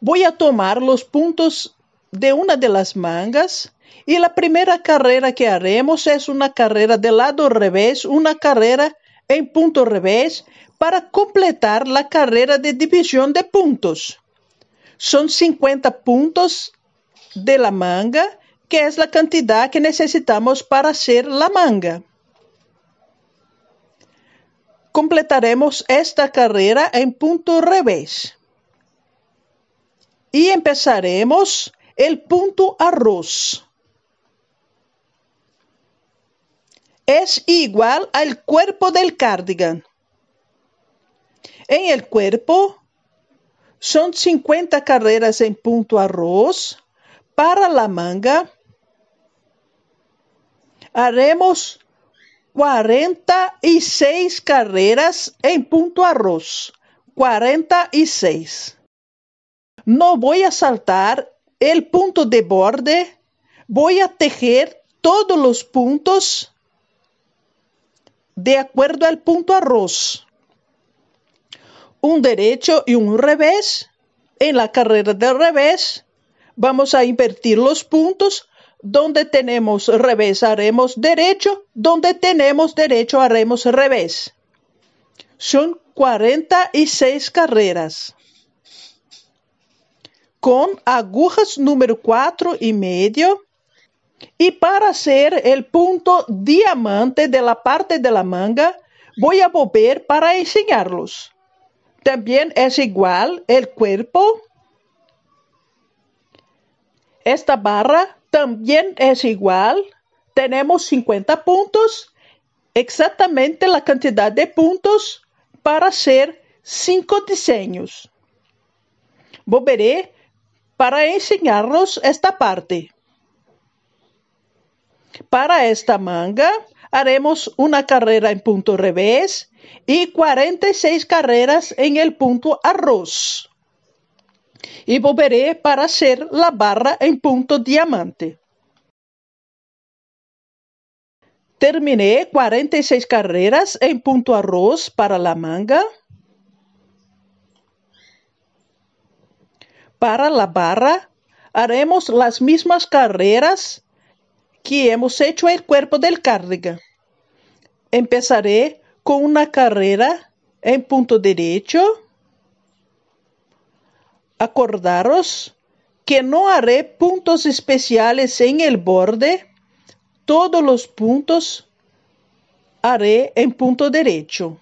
Voy a tomar los puntos de una de las mangas y la primera carrera que haremos es una carrera de lado revés, una carrera en punto revés, para completar la carrera de división de puntos. Son 50 puntos de la manga, que es la cantidad que necesitamos para hacer la manga. Completaremos esta carrera en punto revés. Y empezaremos el punto arroz. es igual al cuerpo del cardigan. En el cuerpo son 50 carreras en punto arroz para la manga. Haremos 46 carreras en punto arroz. 46. No voy a saltar el punto de borde. Voy a tejer todos los puntos de acuerdo al punto arroz. Un derecho y un revés. En la carrera de revés vamos a invertir los puntos. Donde tenemos revés haremos derecho. Donde tenemos derecho haremos revés. Son 46 carreras. Con agujas número 4 y medio y para hacer el punto diamante de la parte de la manga, voy a volver para enseñarlos. También es igual el cuerpo. Esta barra también es igual. Tenemos 50 puntos, exactamente la cantidad de puntos para hacer 5 diseños. Volveré para enseñarlos esta parte. Para esta manga haremos una carrera en punto revés y 46 carreras en el punto arroz. Y volveré para hacer la barra en punto diamante. Terminé 46 carreras en punto arroz para la manga. Para la barra haremos las mismas carreras que hemos hecho el cuerpo del carga. Empezaré con una carrera en punto derecho. Acordaros que no haré puntos especiales en el borde. Todos los puntos haré en punto derecho.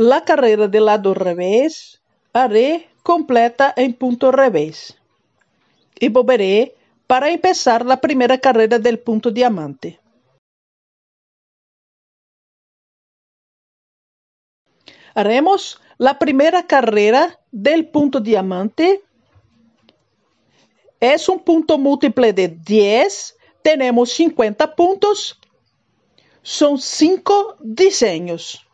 La carrera del lado revés haré completa en punto revés y volveré para empezar la primera carrera del punto diamante. Haremos la primera carrera del punto diamante. Es un punto múltiple de 10. Tenemos 50 puntos. Son 5 diseños.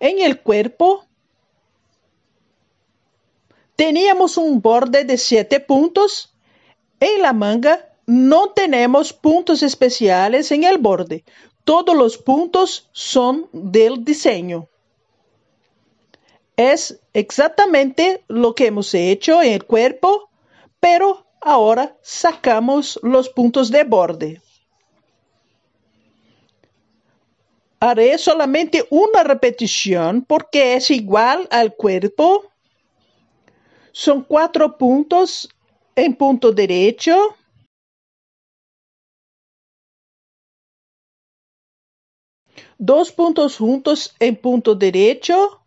En el cuerpo teníamos un borde de siete puntos. En la manga no tenemos puntos especiales en el borde. Todos los puntos son del diseño. Es exactamente lo que hemos hecho en el cuerpo, pero ahora sacamos los puntos de borde. Haré solamente una repetición porque es igual al cuerpo. Son cuatro puntos en punto derecho. Dos puntos juntos en punto derecho.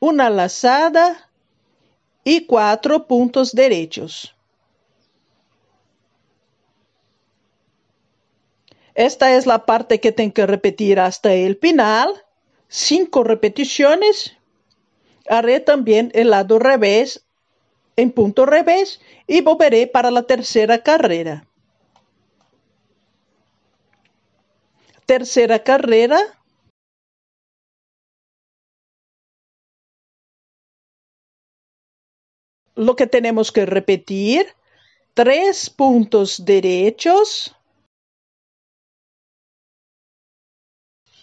Una lazada y cuatro puntos derechos. Esta es la parte que tengo que repetir hasta el final. Cinco repeticiones. Haré también el lado revés en punto revés y volveré para la tercera carrera. Tercera carrera. Lo que tenemos que repetir, tres puntos derechos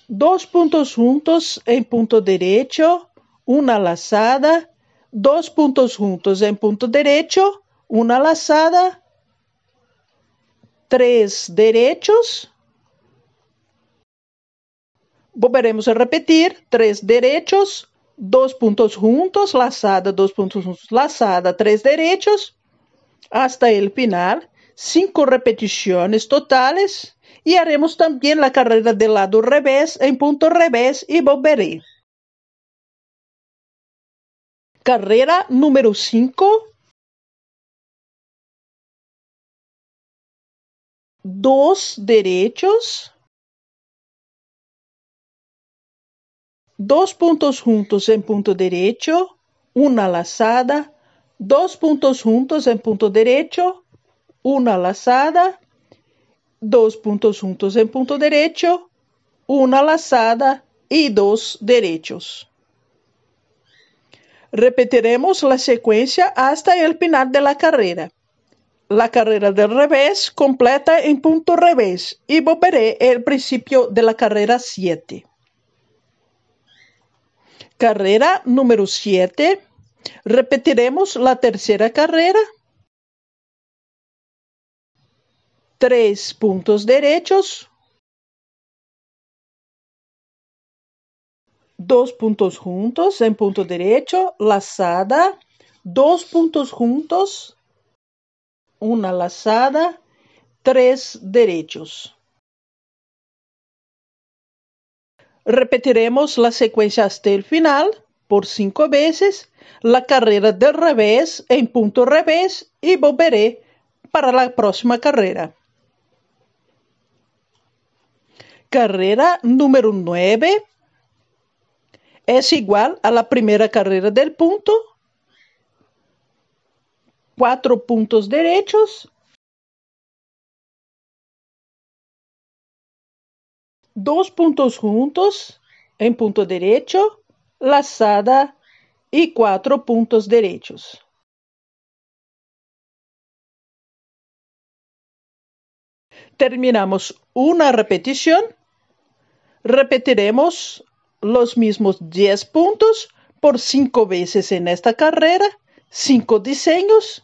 dos puntos juntos en punto derecho, una lazada, dos puntos juntos en punto derecho, una lazada, tres derechos. Volveremos a repetir, tres derechos, dos puntos juntos, lazada, dos puntos juntos, lazada, tres derechos, hasta el final, cinco repeticiones totales y haremos también la carrera del lado revés en punto revés y volveré. Carrera número 5. Dos derechos. Dos puntos juntos en punto derecho, una lazada, dos puntos juntos en punto derecho, una lazada, dos puntos juntos en punto derecho, una lazada y dos derechos. Repetiremos la secuencia hasta el final de la carrera. La carrera del revés completa en punto revés y volveré el principio de la carrera 7. Carrera número 7. Repetiremos la tercera carrera tres puntos derechos, dos puntos juntos en punto derecho, lazada, dos puntos juntos, una lazada, tres derechos. Repetiremos la secuencia hasta el final por cinco veces, la carrera del revés en punto revés y volveré para la próxima carrera carrera número 9 es igual a la primera carrera del punto. Cuatro puntos derechos. Dos puntos juntos en punto derecho, lazada y cuatro puntos derechos. terminamos una repetición, repetiremos los mismos 10 puntos por 5 veces en esta carrera, 5 diseños.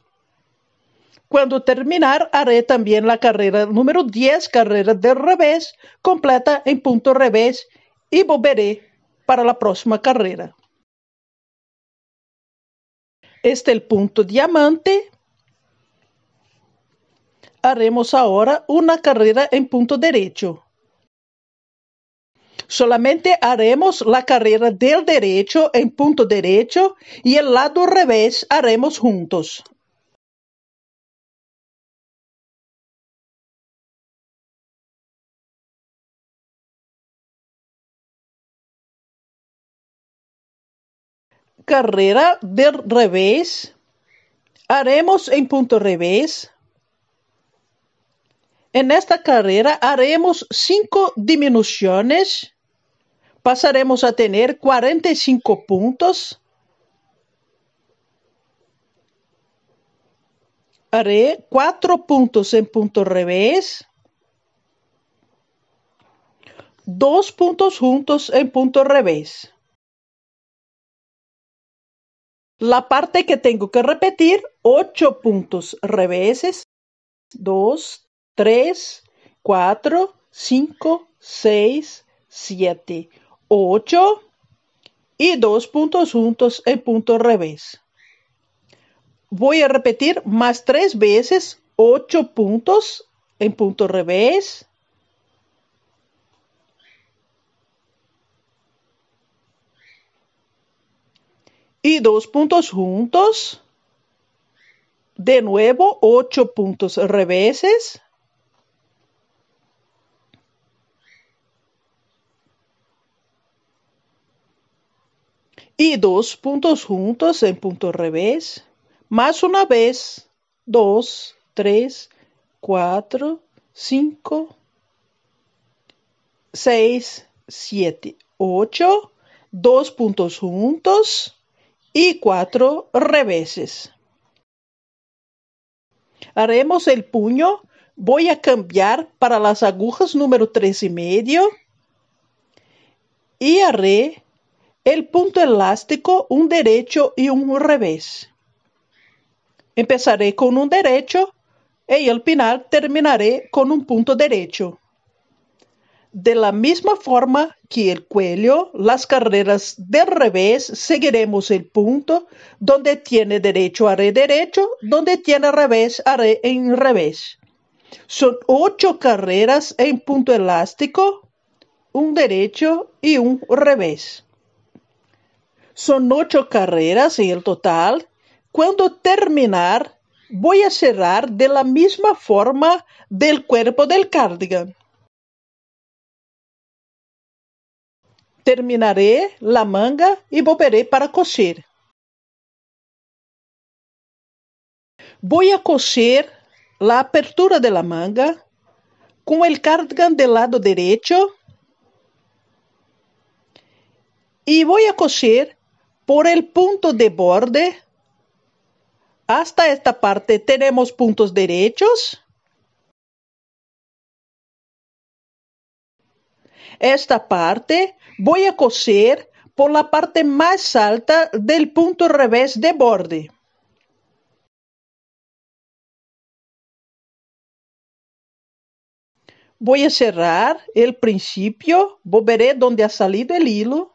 Cuando terminar, haré también la carrera número 10, carrera de revés, completa en punto revés y volveré para la próxima carrera. Este es el punto diamante haremos ahora una carrera en punto derecho. Solamente haremos la carrera del derecho en punto derecho y el lado revés haremos juntos. Carrera del revés. Haremos en punto revés en esta carrera haremos cinco disminuciones. Pasaremos a tener 45 puntos. Haré 4 puntos en punto revés. 2 puntos juntos en punto revés. La parte que tengo que repetir, 8 puntos reveses. 2. 3, 4, 5, 6, 7, 8 y dos puntos juntos en punto revés. Voy a repetir más tres veces 8 puntos en punto revés. y dos puntos juntos. De nuevo, ocho puntos reveses. y dos puntos juntos en punto revés, más una vez, dos, tres, cuatro, cinco, seis, siete, ocho, dos puntos juntos y cuatro reveses. Haremos el puño. Voy a cambiar para las agujas número tres y medio y haré el punto elástico, un derecho y un revés. Empezaré con un derecho y al final terminaré con un punto derecho. De la misma forma que el cuello, las carreras del revés seguiremos el punto donde tiene derecho haré derecho, donde tiene revés haré en revés. Son ocho carreras en punto elástico, un derecho y un revés. Son ocho carreras en el total. Cuando terminar, voy a cerrar de la misma forma del cuerpo del cardigan. Terminaré la manga y volveré para coser. Voy a coser la apertura de la manga con el cardigan del lado derecho y voy a coser por el punto de borde hasta esta parte tenemos puntos derechos. Esta parte voy a coser por la parte más alta del punto revés de borde. Voy a cerrar el principio, volveré donde ha salido el hilo.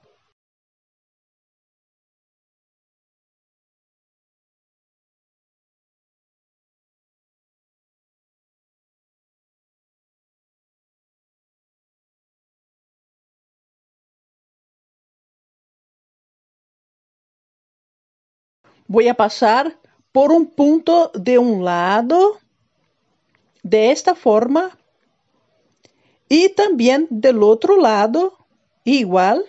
voy a pasar por un punto de un lado de esta forma y también del otro lado igual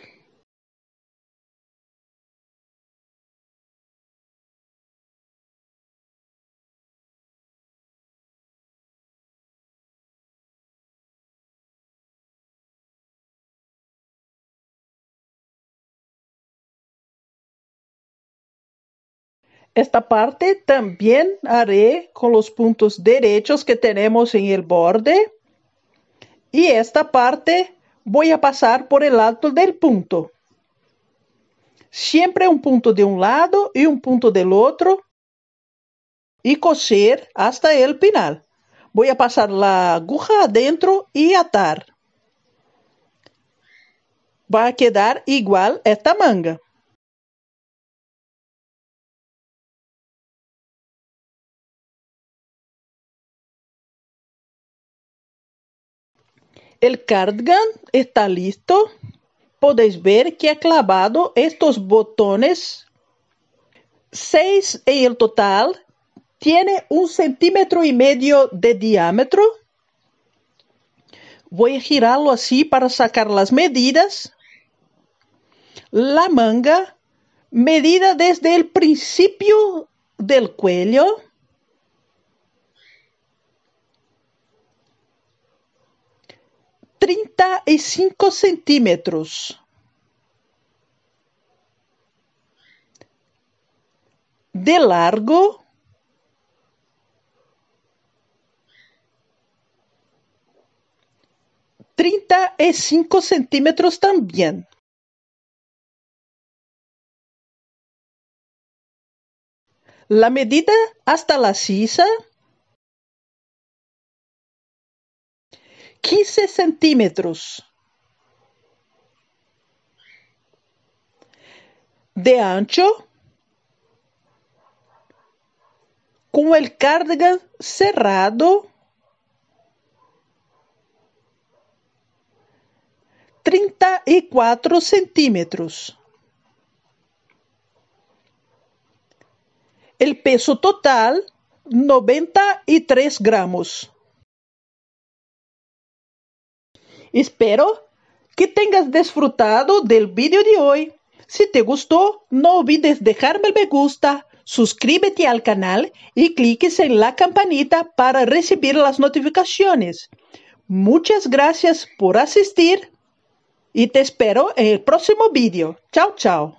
Esta parte también haré con los puntos derechos que tenemos en el borde. Y esta parte voy a pasar por el alto del punto. Siempre un punto de un lado y un punto del otro. Y coser hasta el final. Voy a pasar la aguja adentro y atar. Va a quedar igual esta manga. El cardigan está listo. Podéis ver que ha clavado estos botones. Seis en el total. Tiene un centímetro y medio de diámetro. Voy a girarlo así para sacar las medidas. La manga medida desde el principio del cuello 35 centímetros. De largo. Treinta y cinco centímetros también. La medida hasta la sisa 15 centímetros de ancho con el cardigan cerrado 34 centímetros. El peso total 93 gramos. Espero que tengas disfrutado del vídeo de hoy. Si te gustó, no olvides dejarme el me gusta, suscríbete al canal y cliques en la campanita para recibir las notificaciones. Muchas gracias por asistir y te espero en el próximo vídeo. Chao, chao.